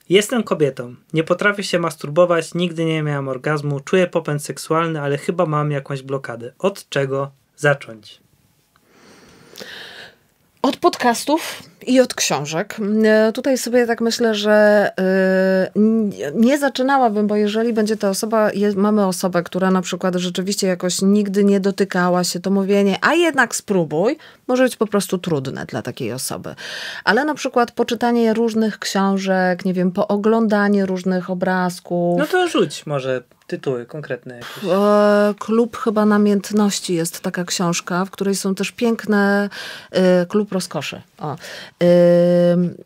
jestem kobietą, nie potrafię się masturbować, nigdy nie miałam orgazmu, czuję popęd seksualny, ale chyba mam jakąś blokadę. Od czego zacząć? Od podcastów, i od książek. E, tutaj sobie tak myślę, że e, nie zaczynałabym, bo jeżeli będzie ta osoba, mamy osobę, która na przykład rzeczywiście jakoś nigdy nie dotykała się, to mówienie, a jednak spróbuj, może być po prostu trudne dla takiej osoby. Ale na przykład poczytanie różnych książek, nie wiem, pooglądanie różnych obrazków. No to rzuć może tytuły konkretne? Jakieś. E, klub chyba namiętności jest taka książka, w której są też piękne klub rozkoszy. O.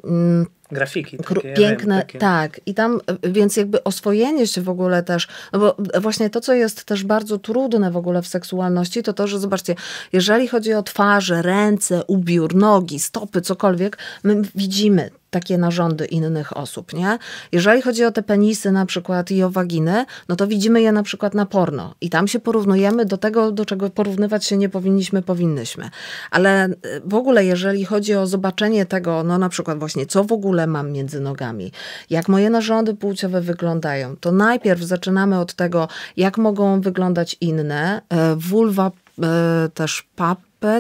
Mm, grafiki. Takie, piękne, takie. tak. I tam, y, więc jakby oswojenie się w ogóle też, no bo y, właśnie to, co jest też bardzo trudne w ogóle w seksualności, to to, że zobaczcie, jeżeli chodzi o twarze, ręce, ubiór, nogi, stopy, cokolwiek, my widzimy takie narządy innych osób, nie? Jeżeli chodzi o te penisy na przykład i o waginy, no to widzimy je na przykład na porno i tam się porównujemy do tego, do czego porównywać się nie powinniśmy, powinnyśmy. Ale e, w ogóle jeżeli chodzi o zobaczenie tego, no na przykład właśnie co w ogóle mam między nogami, jak moje narządy płciowe wyglądają, to najpierw zaczynamy od tego, jak mogą wyglądać inne, e, wulwa, e, też pap,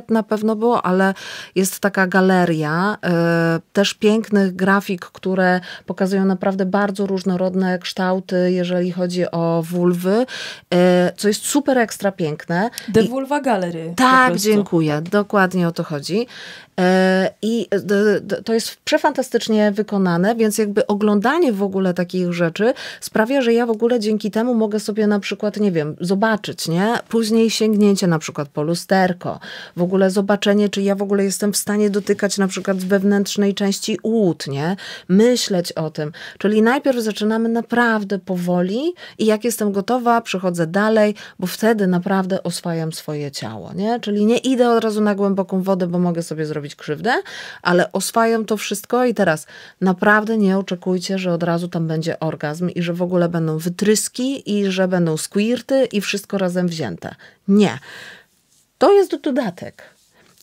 na pewno było, ale jest taka galeria y, też pięknych grafik, które pokazują naprawdę bardzo różnorodne kształty, jeżeli chodzi o wulwy, y, co jest super ekstra piękne. The I... Vulva Gallery. Tak, dziękuję. Dokładnie o to chodzi. E, I e, to jest przefantastycznie wykonane, więc jakby oglądanie w ogóle takich rzeczy sprawia, że ja w ogóle dzięki temu mogę sobie na przykład, nie wiem, zobaczyć, nie? Później sięgnięcie na przykład po lusterko, w ogóle zobaczenie, czy ja w ogóle jestem w stanie dotykać na przykład wewnętrznej części łód, nie? Myśleć o tym. Czyli najpierw zaczynamy naprawdę powoli i jak jestem gotowa, przechodzę dalej, bo wtedy naprawdę oswajam swoje ciało, nie? Czyli nie idę od razu na głęboką wodę, bo mogę sobie zrobić zrobić krzywdę, ale oswajam to wszystko i teraz naprawdę nie oczekujcie, że od razu tam będzie orgazm i że w ogóle będą wytryski i że będą squirty i wszystko razem wzięte. Nie. To jest dodatek.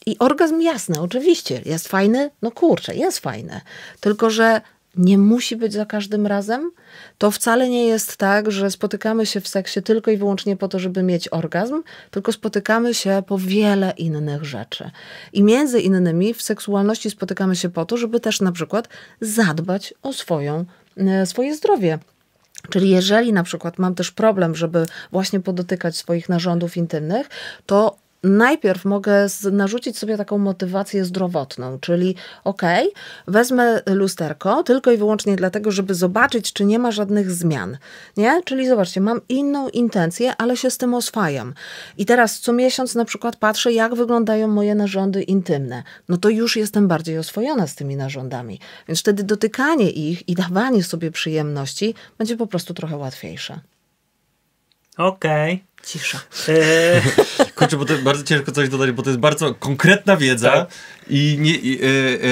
I orgazm jasny, oczywiście, jest fajny, no kurczę, jest fajny. Tylko, że nie musi być za każdym razem. To wcale nie jest tak, że spotykamy się w seksie tylko i wyłącznie po to, żeby mieć orgazm, tylko spotykamy się po wiele innych rzeczy. I między innymi w seksualności spotykamy się po to, żeby też na przykład zadbać o swoją, e, swoje zdrowie. Czyli jeżeli na przykład mam też problem, żeby właśnie podotykać swoich narządów intymnych, to najpierw mogę narzucić sobie taką motywację zdrowotną, czyli okej, okay, wezmę lusterko tylko i wyłącznie dlatego, żeby zobaczyć, czy nie ma żadnych zmian, nie? Czyli zobaczcie, mam inną intencję, ale się z tym oswajam. I teraz co miesiąc na przykład patrzę, jak wyglądają moje narządy intymne. No to już jestem bardziej oswojona z tymi narządami. Więc wtedy dotykanie ich i dawanie sobie przyjemności będzie po prostu trochę łatwiejsze. Okej. Okay. Cisza. E... Kurczę, bo to bardzo ciężko coś dodać, bo to jest bardzo konkretna wiedza tak. i, nie, i, e,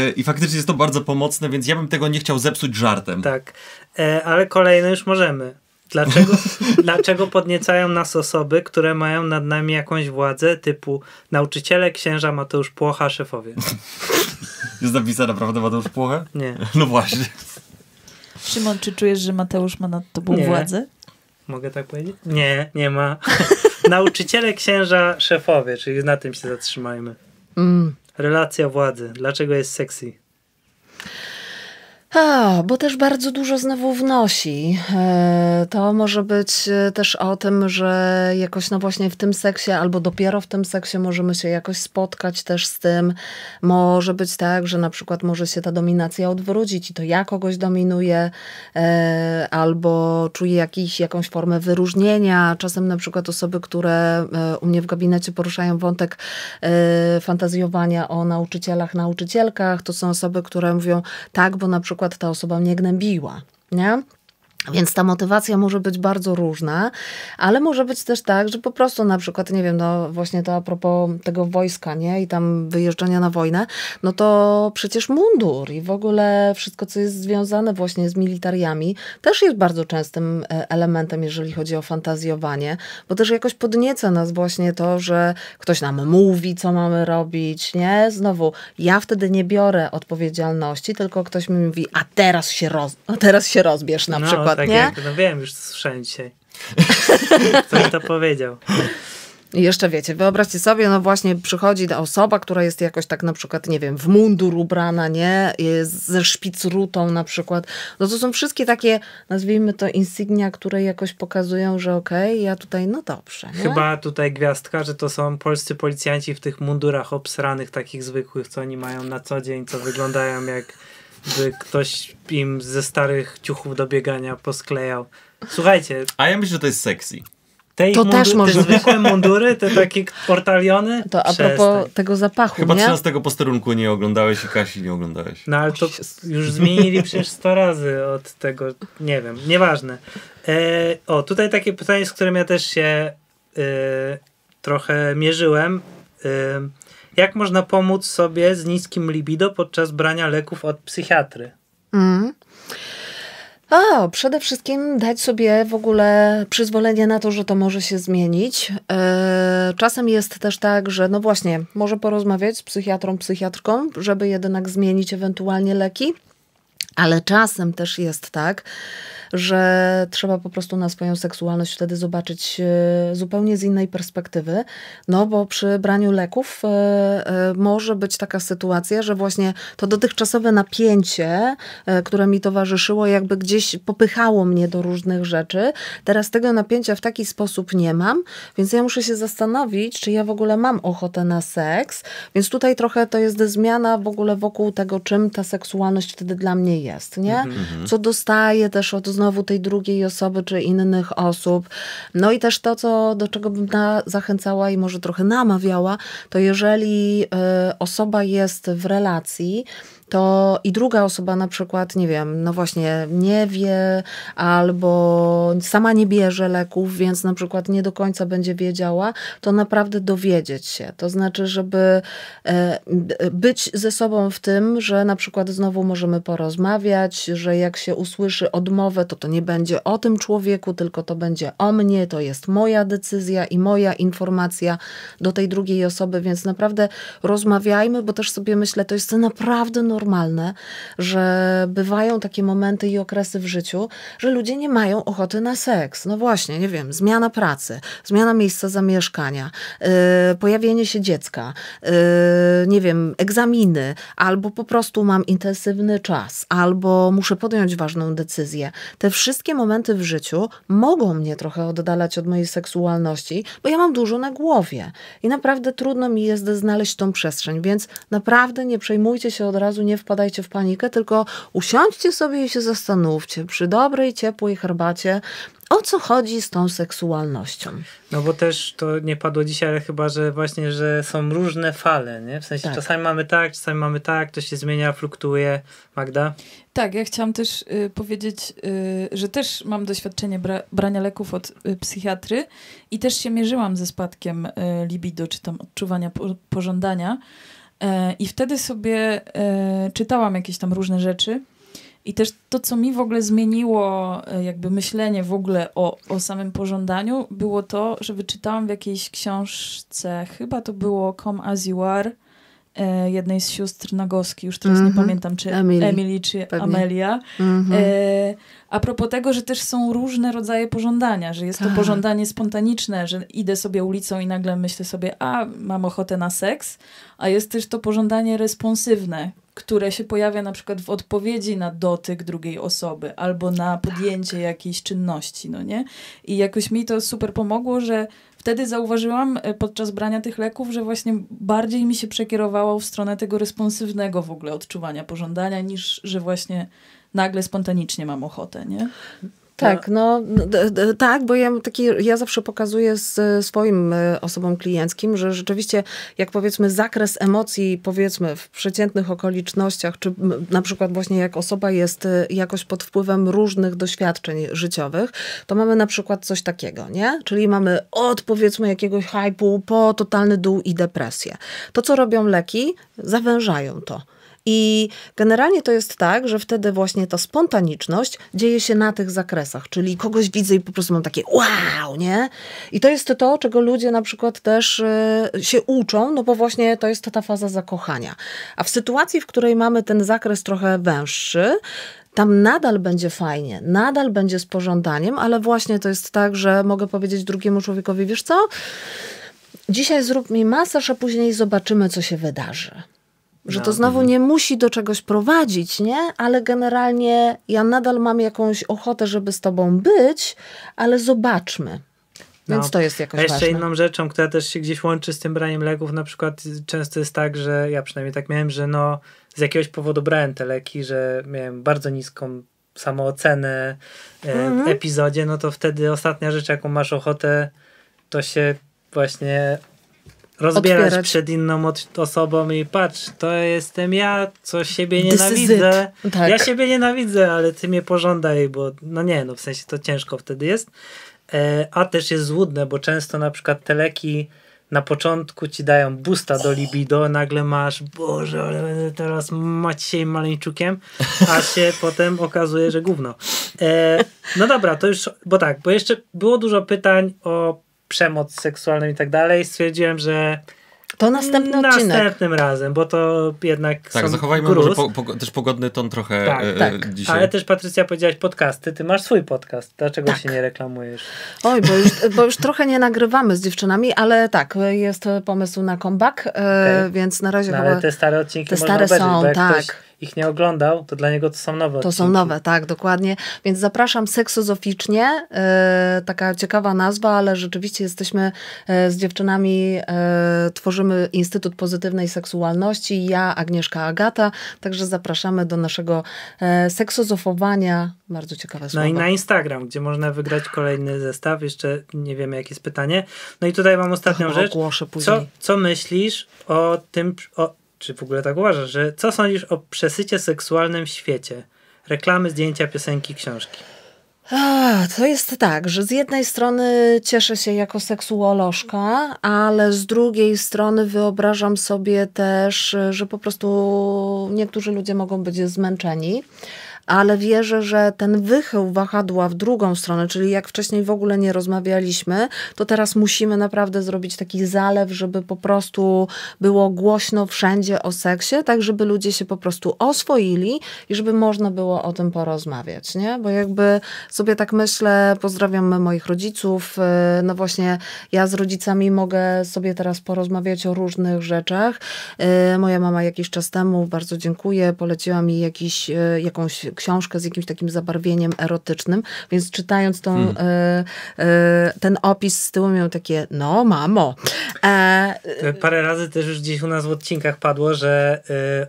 e, i, faktycznie jest to bardzo pomocne, więc ja bym tego nie chciał zepsuć żartem. Tak, e, ale kolejne już możemy. Dlaczego, dlaczego podniecają nas osoby, które mają nad nami jakąś władzę, typu nauczyciele, księża, Mateusz Płocha, szefowie? Jest napisane, prawda, Mateusz Płocha? Nie. No właśnie. Szymon, czy czujesz, że Mateusz ma nad tobą nie. władzę? Mogę tak powiedzieć? Nie, nie ma. Nauczyciele, księża, szefowie, czyli na tym się zatrzymajmy. Mm. Relacja władzy. Dlaczego jest sexy? A, bo też bardzo dużo znowu wnosi. E, to może być e, też o tym, że jakoś no właśnie w tym seksie albo dopiero w tym seksie możemy się jakoś spotkać też z tym. Może być tak, że na przykład może się ta dominacja odwrócić i to ja kogoś dominuję e, albo czuję jakiś, jakąś formę wyróżnienia. Czasem na przykład osoby, które u mnie w gabinecie poruszają wątek fantazjowania o nauczycielach, nauczycielkach, to są osoby, które mówią tak, bo na przykład przykład ta osoba mnie gnębiła, nie? Więc ta motywacja może być bardzo różna, ale może być też tak, że po prostu na przykład, nie wiem, no właśnie to a propos tego wojska, nie? I tam wyjeżdżania na wojnę, no to przecież mundur i w ogóle wszystko, co jest związane właśnie z militariami, też jest bardzo częstym e, elementem, jeżeli chodzi o fantazjowanie, bo też jakoś podnieca nas właśnie to, że ktoś nam mówi, co mamy robić, nie? Znowu, ja wtedy nie biorę odpowiedzialności, tylko ktoś mi mówi, a teraz się, roz teraz się rozbierz na no, przykład tak nie? Jak, no wiem, już słyszałem dzisiaj. Ktoś to powiedział. I jeszcze wiecie, wyobraźcie sobie, no właśnie przychodzi osoba, która jest jakoś tak na przykład, nie wiem, w mundur ubrana, nie? Ze szpicrutą na przykład. No to są wszystkie takie, nazwijmy to insygnia, które jakoś pokazują, że okej, okay, ja tutaj, no dobrze. Nie? Chyba tutaj gwiazdka, że to są polscy policjanci w tych mundurach obsranych, takich zwykłych, co oni mają na co dzień, co wyglądają jak by ktoś im ze starych ciuchów do biegania posklejał. Słuchajcie. A ja myślę, że to jest sexy. Te to mundur, też może. Te zwykłe mundury, te takie portaliony. To a propos tego zapachu. Chyba nie? 13 posterunku nie oglądałeś i Kasi nie oglądałeś. No ale to już zmienili przecież 100 razy od tego, nie wiem, nieważne. E, o, tutaj takie pytanie, z którym ja też się e, trochę mierzyłem. E, jak można pomóc sobie z niskim libido podczas brania leków od psychiatry? Mm. A, przede wszystkim dać sobie w ogóle przyzwolenie na to, że to może się zmienić. E, czasem jest też tak, że no właśnie, może porozmawiać z psychiatrą, psychiatrką, żeby jednak zmienić ewentualnie leki, ale czasem też jest tak, że trzeba po prostu na swoją seksualność wtedy zobaczyć e, zupełnie z innej perspektywy, no bo przy braniu leków e, e, może być taka sytuacja, że właśnie to dotychczasowe napięcie, które mi towarzyszyło, jakby gdzieś popychało mnie do różnych rzeczy. Teraz tego napięcia w taki sposób nie mam, więc ja muszę się zastanowić, czy ja w ogóle mam ochotę na seks. Więc tutaj trochę to jest zmiana w ogóle wokół tego, czym ta seksualność wtedy dla mnie jest, nie? Mhm. Co dostaję też od znowu tej drugiej osoby czy innych osób. No i też to, co, do czego bym na, zachęcała i może trochę namawiała, to jeżeli y, osoba jest w relacji, to i druga osoba na przykład, nie wiem, no właśnie nie wie albo sama nie bierze leków, więc na przykład nie do końca będzie wiedziała, to naprawdę dowiedzieć się. To znaczy, żeby e, być ze sobą w tym, że na przykład znowu możemy porozmawiać, że jak się usłyszy odmowę, to to nie będzie o tym człowieku, tylko to będzie o mnie, to jest moja decyzja i moja informacja do tej drugiej osoby, więc naprawdę rozmawiajmy, bo też sobie myślę, to jest naprawdę no normalne, że bywają takie momenty i okresy w życiu, że ludzie nie mają ochoty na seks. No właśnie, nie wiem, zmiana pracy, zmiana miejsca zamieszkania, yy, pojawienie się dziecka, yy, nie wiem, egzaminy, albo po prostu mam intensywny czas, albo muszę podjąć ważną decyzję. Te wszystkie momenty w życiu mogą mnie trochę oddalać od mojej seksualności, bo ja mam dużo na głowie i naprawdę trudno mi jest znaleźć tą przestrzeń, więc naprawdę nie przejmujcie się od razu nie wpadajcie w panikę, tylko usiądźcie sobie i się zastanówcie przy dobrej, ciepłej herbacie, o co chodzi z tą seksualnością. No bo też to nie padło dzisiaj, ale chyba, że właśnie, że są różne fale, nie? W sensie tak. czasami mamy tak, czasami mamy tak, to się zmienia, fluktuuje. Magda? Tak, ja chciałam też y, powiedzieć, y, że też mam doświadczenie bra brania leków od y, psychiatry i też się mierzyłam ze spadkiem y, libido, czy tam odczuwania po pożądania. E, I wtedy sobie e, czytałam jakieś tam różne rzeczy. I też to, co mi w ogóle zmieniło e, jakby myślenie w ogóle o, o samym pożądaniu, było to, że wyczytałam w jakiejś książce, chyba to było Come As You Are, E, jednej z sióstr Nagoski, już teraz mm -hmm. nie mhm. pamiętam, czy Emily, czy Pewnie. Amelia. Mm -hmm. e, mhm. a propos tego, że też są różne rodzaje pożądania, że jest to tak. pożądanie spontaniczne, że idę sobie ulicą i nagle myślę sobie, a mam ochotę na seks, a jest też to pożądanie responsywne, które się pojawia na przykład w odpowiedzi na dotyk drugiej osoby albo na podjęcie tak. jakiejś czynności, no nie? I jakoś mi to super pomogło, że wtedy zauważyłam e, podczas brania tych leków, że właśnie bardziej mi się przekierowało w stronę tego responsywnego w ogóle odczuwania pożądania, niż że właśnie nagle spontanicznie mam ochotę, nie? Tak, no, no, no tak, bo ja, taki, ja zawsze pokazuję z swoim e, osobom klienckim, że rzeczywiście jak powiedzmy zakres emocji powiedzmy w przeciętnych okolicznościach, czy na przykład właśnie jak osoba jest e, jakoś pod wpływem różnych doświadczeń życiowych, to mamy na przykład coś takiego, nie? Czyli mamy od powiedzmy jakiegoś hypu po totalny dół i depresję. To co robią leki? Zawężają to i generalnie to jest tak, że wtedy właśnie ta spontaniczność dzieje się na tych zakresach, czyli kogoś widzę i po prostu mam takie wow, nie? I to jest to, czego ludzie na przykład też y, się uczą, no bo właśnie to jest ta faza zakochania. A w sytuacji, w której mamy ten zakres trochę węższy, tam nadal będzie fajnie, nadal będzie z pożądaniem, ale właśnie to jest tak, że mogę powiedzieć drugiemu człowiekowi, wiesz co? Dzisiaj zrób mi masaż, a później zobaczymy, co się wydarzy. Że no, to znowu mhm. nie musi do czegoś prowadzić, nie? Ale generalnie ja nadal mam jakąś ochotę, żeby z tobą być, ale zobaczmy. No, Więc no. to jest jakoś A jeszcze ważne. inną rzeczą, która też się gdzieś łączy z tym braniem leków, na przykład często jest tak, że ja przynajmniej tak miałem, że no z jakiegoś powodu brałem te leki, że miałem bardzo niską samoocenę e, w mhm. epizodzie, no to wtedy ostatnia rzecz, jaką masz ochotę, to się właśnie rozbierać otwierać. przed inną osobą i patrz, to jestem ja, co siebie nienawidzę. Tak. Ja siebie nienawidzę, ale ty mnie pożądaj, bo no nie, no w sensie to ciężko wtedy jest. E, a też jest złudne, bo często na przykład teleki na początku ci dają busta do libido, nagle masz, Boże, ale będę teraz Maciejem Maleńczukiem, a się potem okazuje, że gówno. E, no dobra, to już, bo tak, bo jeszcze było dużo pytań o przemoc seksualną i tak dalej, stwierdziłem, że to następny mm, odcinek. Następnym razem, bo to jednak Tak, zachowajmy gruz. może po, po, też pogodny ton trochę tak, e, e, tak. dzisiaj. Ale też Patrycja powiedziałaś podcasty, ty masz swój podcast, dlaczego tak. się nie reklamujesz? Oj, bo już, bo już trochę nie nagrywamy z dziewczynami, ale tak, jest pomysł na comeback, e, okay. więc na razie... No, ale te stare odcinki te stare obejrzeć, są, tak ich nie oglądał, to dla niego to są nowe. To odcinki. są nowe, tak, dokładnie. Więc zapraszam seksozoficznie. Yy, taka ciekawa nazwa, ale rzeczywiście jesteśmy yy, z dziewczynami, yy, tworzymy Instytut Pozytywnej Seksualności. Ja, Agnieszka Agata, także zapraszamy do naszego seksozofowania. Bardzo ciekawe słowo. No i na Instagram, gdzie można wygrać kolejny zestaw. Jeszcze nie wiemy, jakie jest pytanie. No i tutaj mam ostatnią rzecz. Co, co myślisz o tym, o czy w ogóle tak uważasz, że co sądzisz o przesycie seksualnym w świecie? Reklamy, zdjęcia, piosenki, książki. To jest tak, że z jednej strony cieszę się jako seksuolożka, ale z drugiej strony wyobrażam sobie też, że po prostu niektórzy ludzie mogą być zmęczeni ale wierzę, że ten wychył wahadła w drugą stronę, czyli jak wcześniej w ogóle nie rozmawialiśmy, to teraz musimy naprawdę zrobić taki zalew, żeby po prostu było głośno wszędzie o seksie, tak żeby ludzie się po prostu oswoili i żeby można było o tym porozmawiać, nie? Bo jakby sobie tak myślę, pozdrawiam moich rodziców, y, no właśnie ja z rodzicami mogę sobie teraz porozmawiać o różnych rzeczach. Y, moja mama jakiś czas temu, bardzo dziękuję, poleciła mi jakiś, y, jakąś książkę z jakimś takim zabarwieniem erotycznym, więc czytając tą, hmm. E, e, ten opis z tyłu miałem takie, no mamo. E, e, Parę razy też już gdzieś u nas w odcinkach padło, że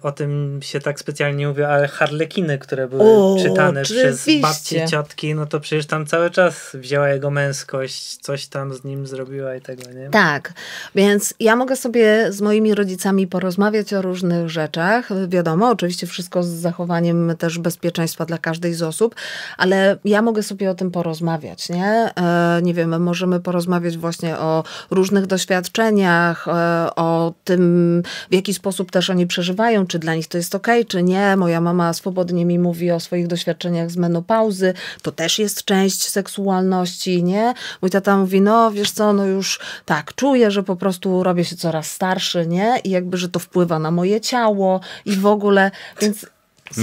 o tym się tak specjalnie nie ale harlekiny, które były o, czytane oczywiście. przez babcie, ciotki, no to przecież tam cały czas wzięła jego męskość, coś tam z nim zrobiła i tego, nie? Tak, więc ja mogę sobie z moimi rodzicami porozmawiać o różnych rzeczach, wiadomo, oczywiście wszystko z zachowaniem też bezpieczeństwa, bezpieczeństwa dla każdej z osób, ale ja mogę sobie o tym porozmawiać, nie? E, nie wiem, możemy porozmawiać właśnie o różnych doświadczeniach, e, o tym, w jaki sposób też oni przeżywają, czy dla nich to jest okej, okay, czy nie. Moja mama swobodnie mi mówi o swoich doświadczeniach z menopauzy, to też jest część seksualności, nie? Mój tata mówi, no wiesz co, no już tak, czuję, że po prostu robię się coraz starszy, nie? I jakby, że to wpływa na moje ciało i w ogóle, więc z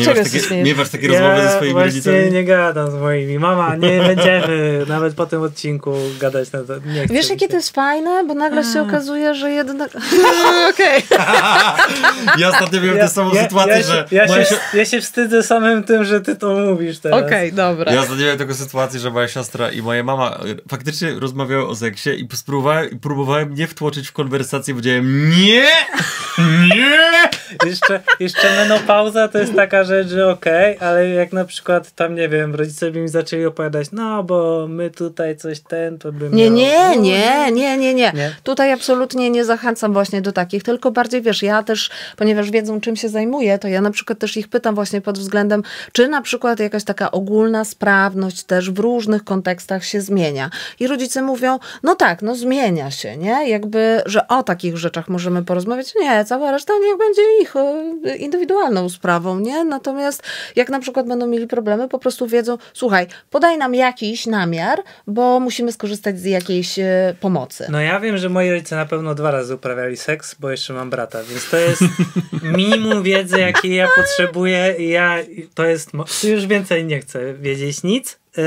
miewasz, takie, ja rozmowy ze swoimi rodzicami? nie gadam z moimi. Mama, nie będziemy nawet po tym odcinku gadać na to. Nie Wiesz, jakie to jest fajne? Bo nagle A. się okazuje, że jednak... Okej. ja ostatnio miałem ja, tę samą ja, sytuację, ja, że... Ja się, si ja się wstydzę samym tym, że ty to mówisz teraz. Okej, okay, dobra. Ja ostatnio miałem taką sytuację, że moja siostra i moja mama faktycznie rozmawiały o seksie i spróbowałem, próbowałem nie wtłoczyć w konwersację, powiedziałem nie! Nie! jeszcze, jeszcze menopauza to jest taka taka rzecz, że okej, okay, ale jak na przykład tam, nie wiem, rodzice by mi zaczęli opowiadać, no bo my tutaj coś ten, to bym nie, nie, nie, nie, nie, nie, nie. Tutaj absolutnie nie zachęcam właśnie do takich, tylko bardziej wiesz, ja też, ponieważ wiedzą czym się zajmuję, to ja na przykład też ich pytam właśnie pod względem, czy na przykład jakaś taka ogólna sprawność też w różnych kontekstach się zmienia. I rodzice mówią, no tak, no zmienia się, nie? Jakby, że o takich rzeczach możemy porozmawiać. Nie, cała reszta niech będzie ich e, indywidualną sprawą, nie? natomiast jak na przykład będą mieli problemy, po prostu wiedzą, słuchaj, podaj nam jakiś namiar, bo musimy skorzystać z jakiejś e, pomocy. No ja wiem, że moi rodzice na pewno dwa razy uprawiali seks, bo jeszcze mam brata, więc to jest minimum wiedzy, jakiej ja potrzebuję. Ja to jest, już więcej nie chcę wiedzieć nic, E,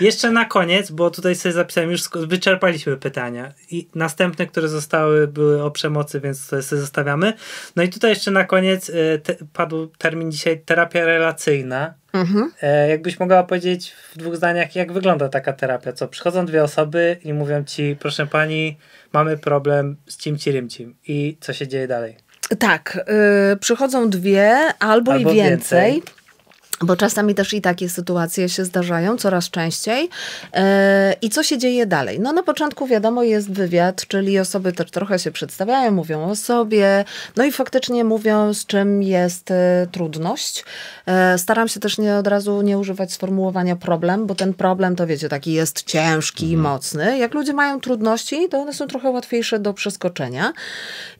jeszcze na koniec, bo tutaj sobie zapisałem, już wyczerpaliśmy pytania. I następne, które zostały, były o przemocy, więc to sobie zostawiamy. No i tutaj jeszcze na koniec e, te, padł termin dzisiaj terapia relacyjna. Mhm. E, jakbyś mogła powiedzieć w dwóch zdaniach, jak wygląda taka terapia? Co przychodzą dwie osoby i mówią ci, proszę pani, mamy problem z cimci rymcim i co się dzieje dalej? Tak, y, przychodzą dwie albo, albo i więcej. więcej. Bo czasami też i takie sytuacje się zdarzają coraz częściej. E, I co się dzieje dalej? No na początku wiadomo jest wywiad, czyli osoby też trochę się przedstawiają, mówią o sobie, no i faktycznie mówią z czym jest e, trudność. E, staram się też nie od razu nie używać sformułowania problem, bo ten problem to wiecie, taki jest ciężki i mhm. mocny. Jak ludzie mają trudności, to one są trochę łatwiejsze do przeskoczenia.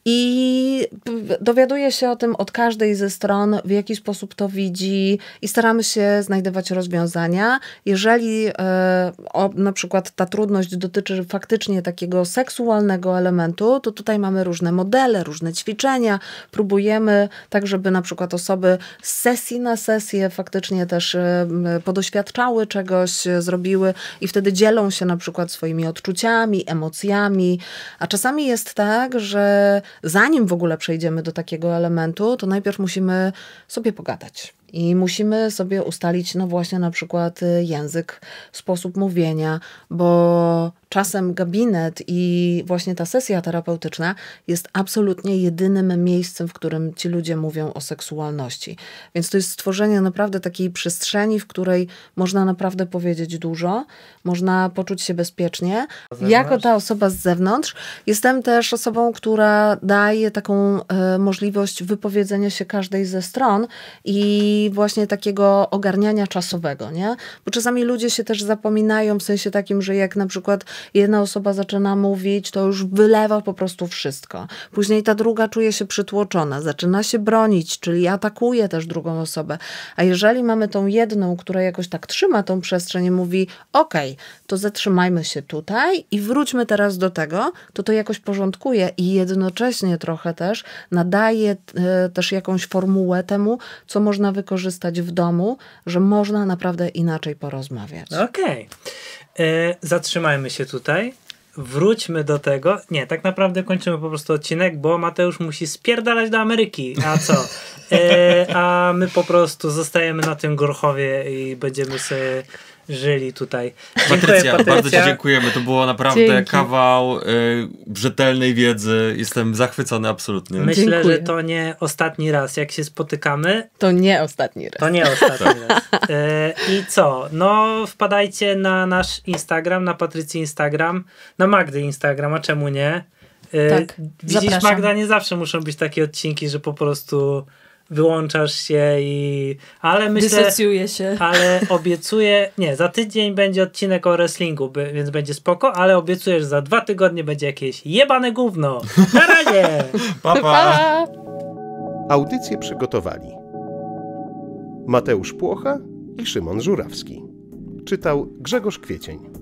I dowiaduję się o tym od każdej ze stron, w jaki sposób to widzi i staramy się znajdować rozwiązania. Jeżeli e, o, na przykład ta trudność dotyczy faktycznie takiego seksualnego elementu, to tutaj mamy różne modele, różne ćwiczenia. Próbujemy tak, żeby na przykład osoby z sesji na sesję faktycznie też e, podoświadczały czegoś, e, zrobiły i wtedy dzielą się na przykład swoimi odczuciami, emocjami. A czasami jest tak, że zanim w ogóle przejdziemy do takiego elementu, to najpierw musimy sobie pogadać. I musimy sobie ustalić, no właśnie, na przykład y, język, sposób mówienia, bo czasem gabinet i właśnie ta sesja terapeutyczna jest absolutnie jedynym miejscem, w którym ci ludzie mówią o seksualności. Więc to jest stworzenie naprawdę takiej przestrzeni, w której można naprawdę powiedzieć dużo, można poczuć się bezpiecznie. Jako ta osoba z zewnątrz jestem też osobą, która daje taką e, możliwość wypowiedzenia się każdej ze stron i właśnie takiego ogarniania czasowego, nie? Bo czasami ludzie się też zapominają w sensie takim, że jak na przykład jedna osoba zaczyna mówić, to już wylewa po prostu wszystko. Później ta druga czuje się przytłoczona, zaczyna się bronić, czyli atakuje też drugą osobę. A jeżeli mamy tą jedną, która jakoś tak trzyma tą przestrzeń i mówi, okej, okay, to zatrzymajmy się tutaj i wróćmy teraz do tego, to to jakoś porządkuje i jednocześnie trochę też nadaje e, też jakąś formułę temu, co można wykorzystać w domu, że można naprawdę inaczej porozmawiać. Okej. Okay. E, zatrzymajmy się tutaj. Wróćmy do tego. Nie, tak naprawdę kończymy po prostu odcinek, bo Mateusz musi spierdalać do Ameryki. A co? E, a my po prostu zostajemy na tym Gorchowie i będziemy sobie żyli tutaj. Patrycja, Patrycja, bardzo Ci dziękujemy. To było naprawdę Dzięki. kawał y, rzetelnej wiedzy. Jestem zachwycony absolutnie. Myślę, Dziękuję. że to nie ostatni raz, jak się spotykamy. To nie ostatni raz. To nie ostatni raz. Y, I co? No, wpadajcie na nasz Instagram, na Patrycji Instagram, na Magdy Instagram, a czemu nie? Y, tak, Widzisz, zapraszam. Magda, nie zawsze muszą być takie odcinki, że po prostu wyłączasz się i... Ale myślę... Dysocjuje się. Ale obiecuję... Nie, za tydzień będzie odcinek o wrestlingu, więc będzie spoko, ale obiecuję, że za dwa tygodnie będzie jakieś jebane gówno. Na razie! pa, pa. przygotowali Mateusz Płocha i Szymon Żurawski. Czytał Grzegorz Kwiecień.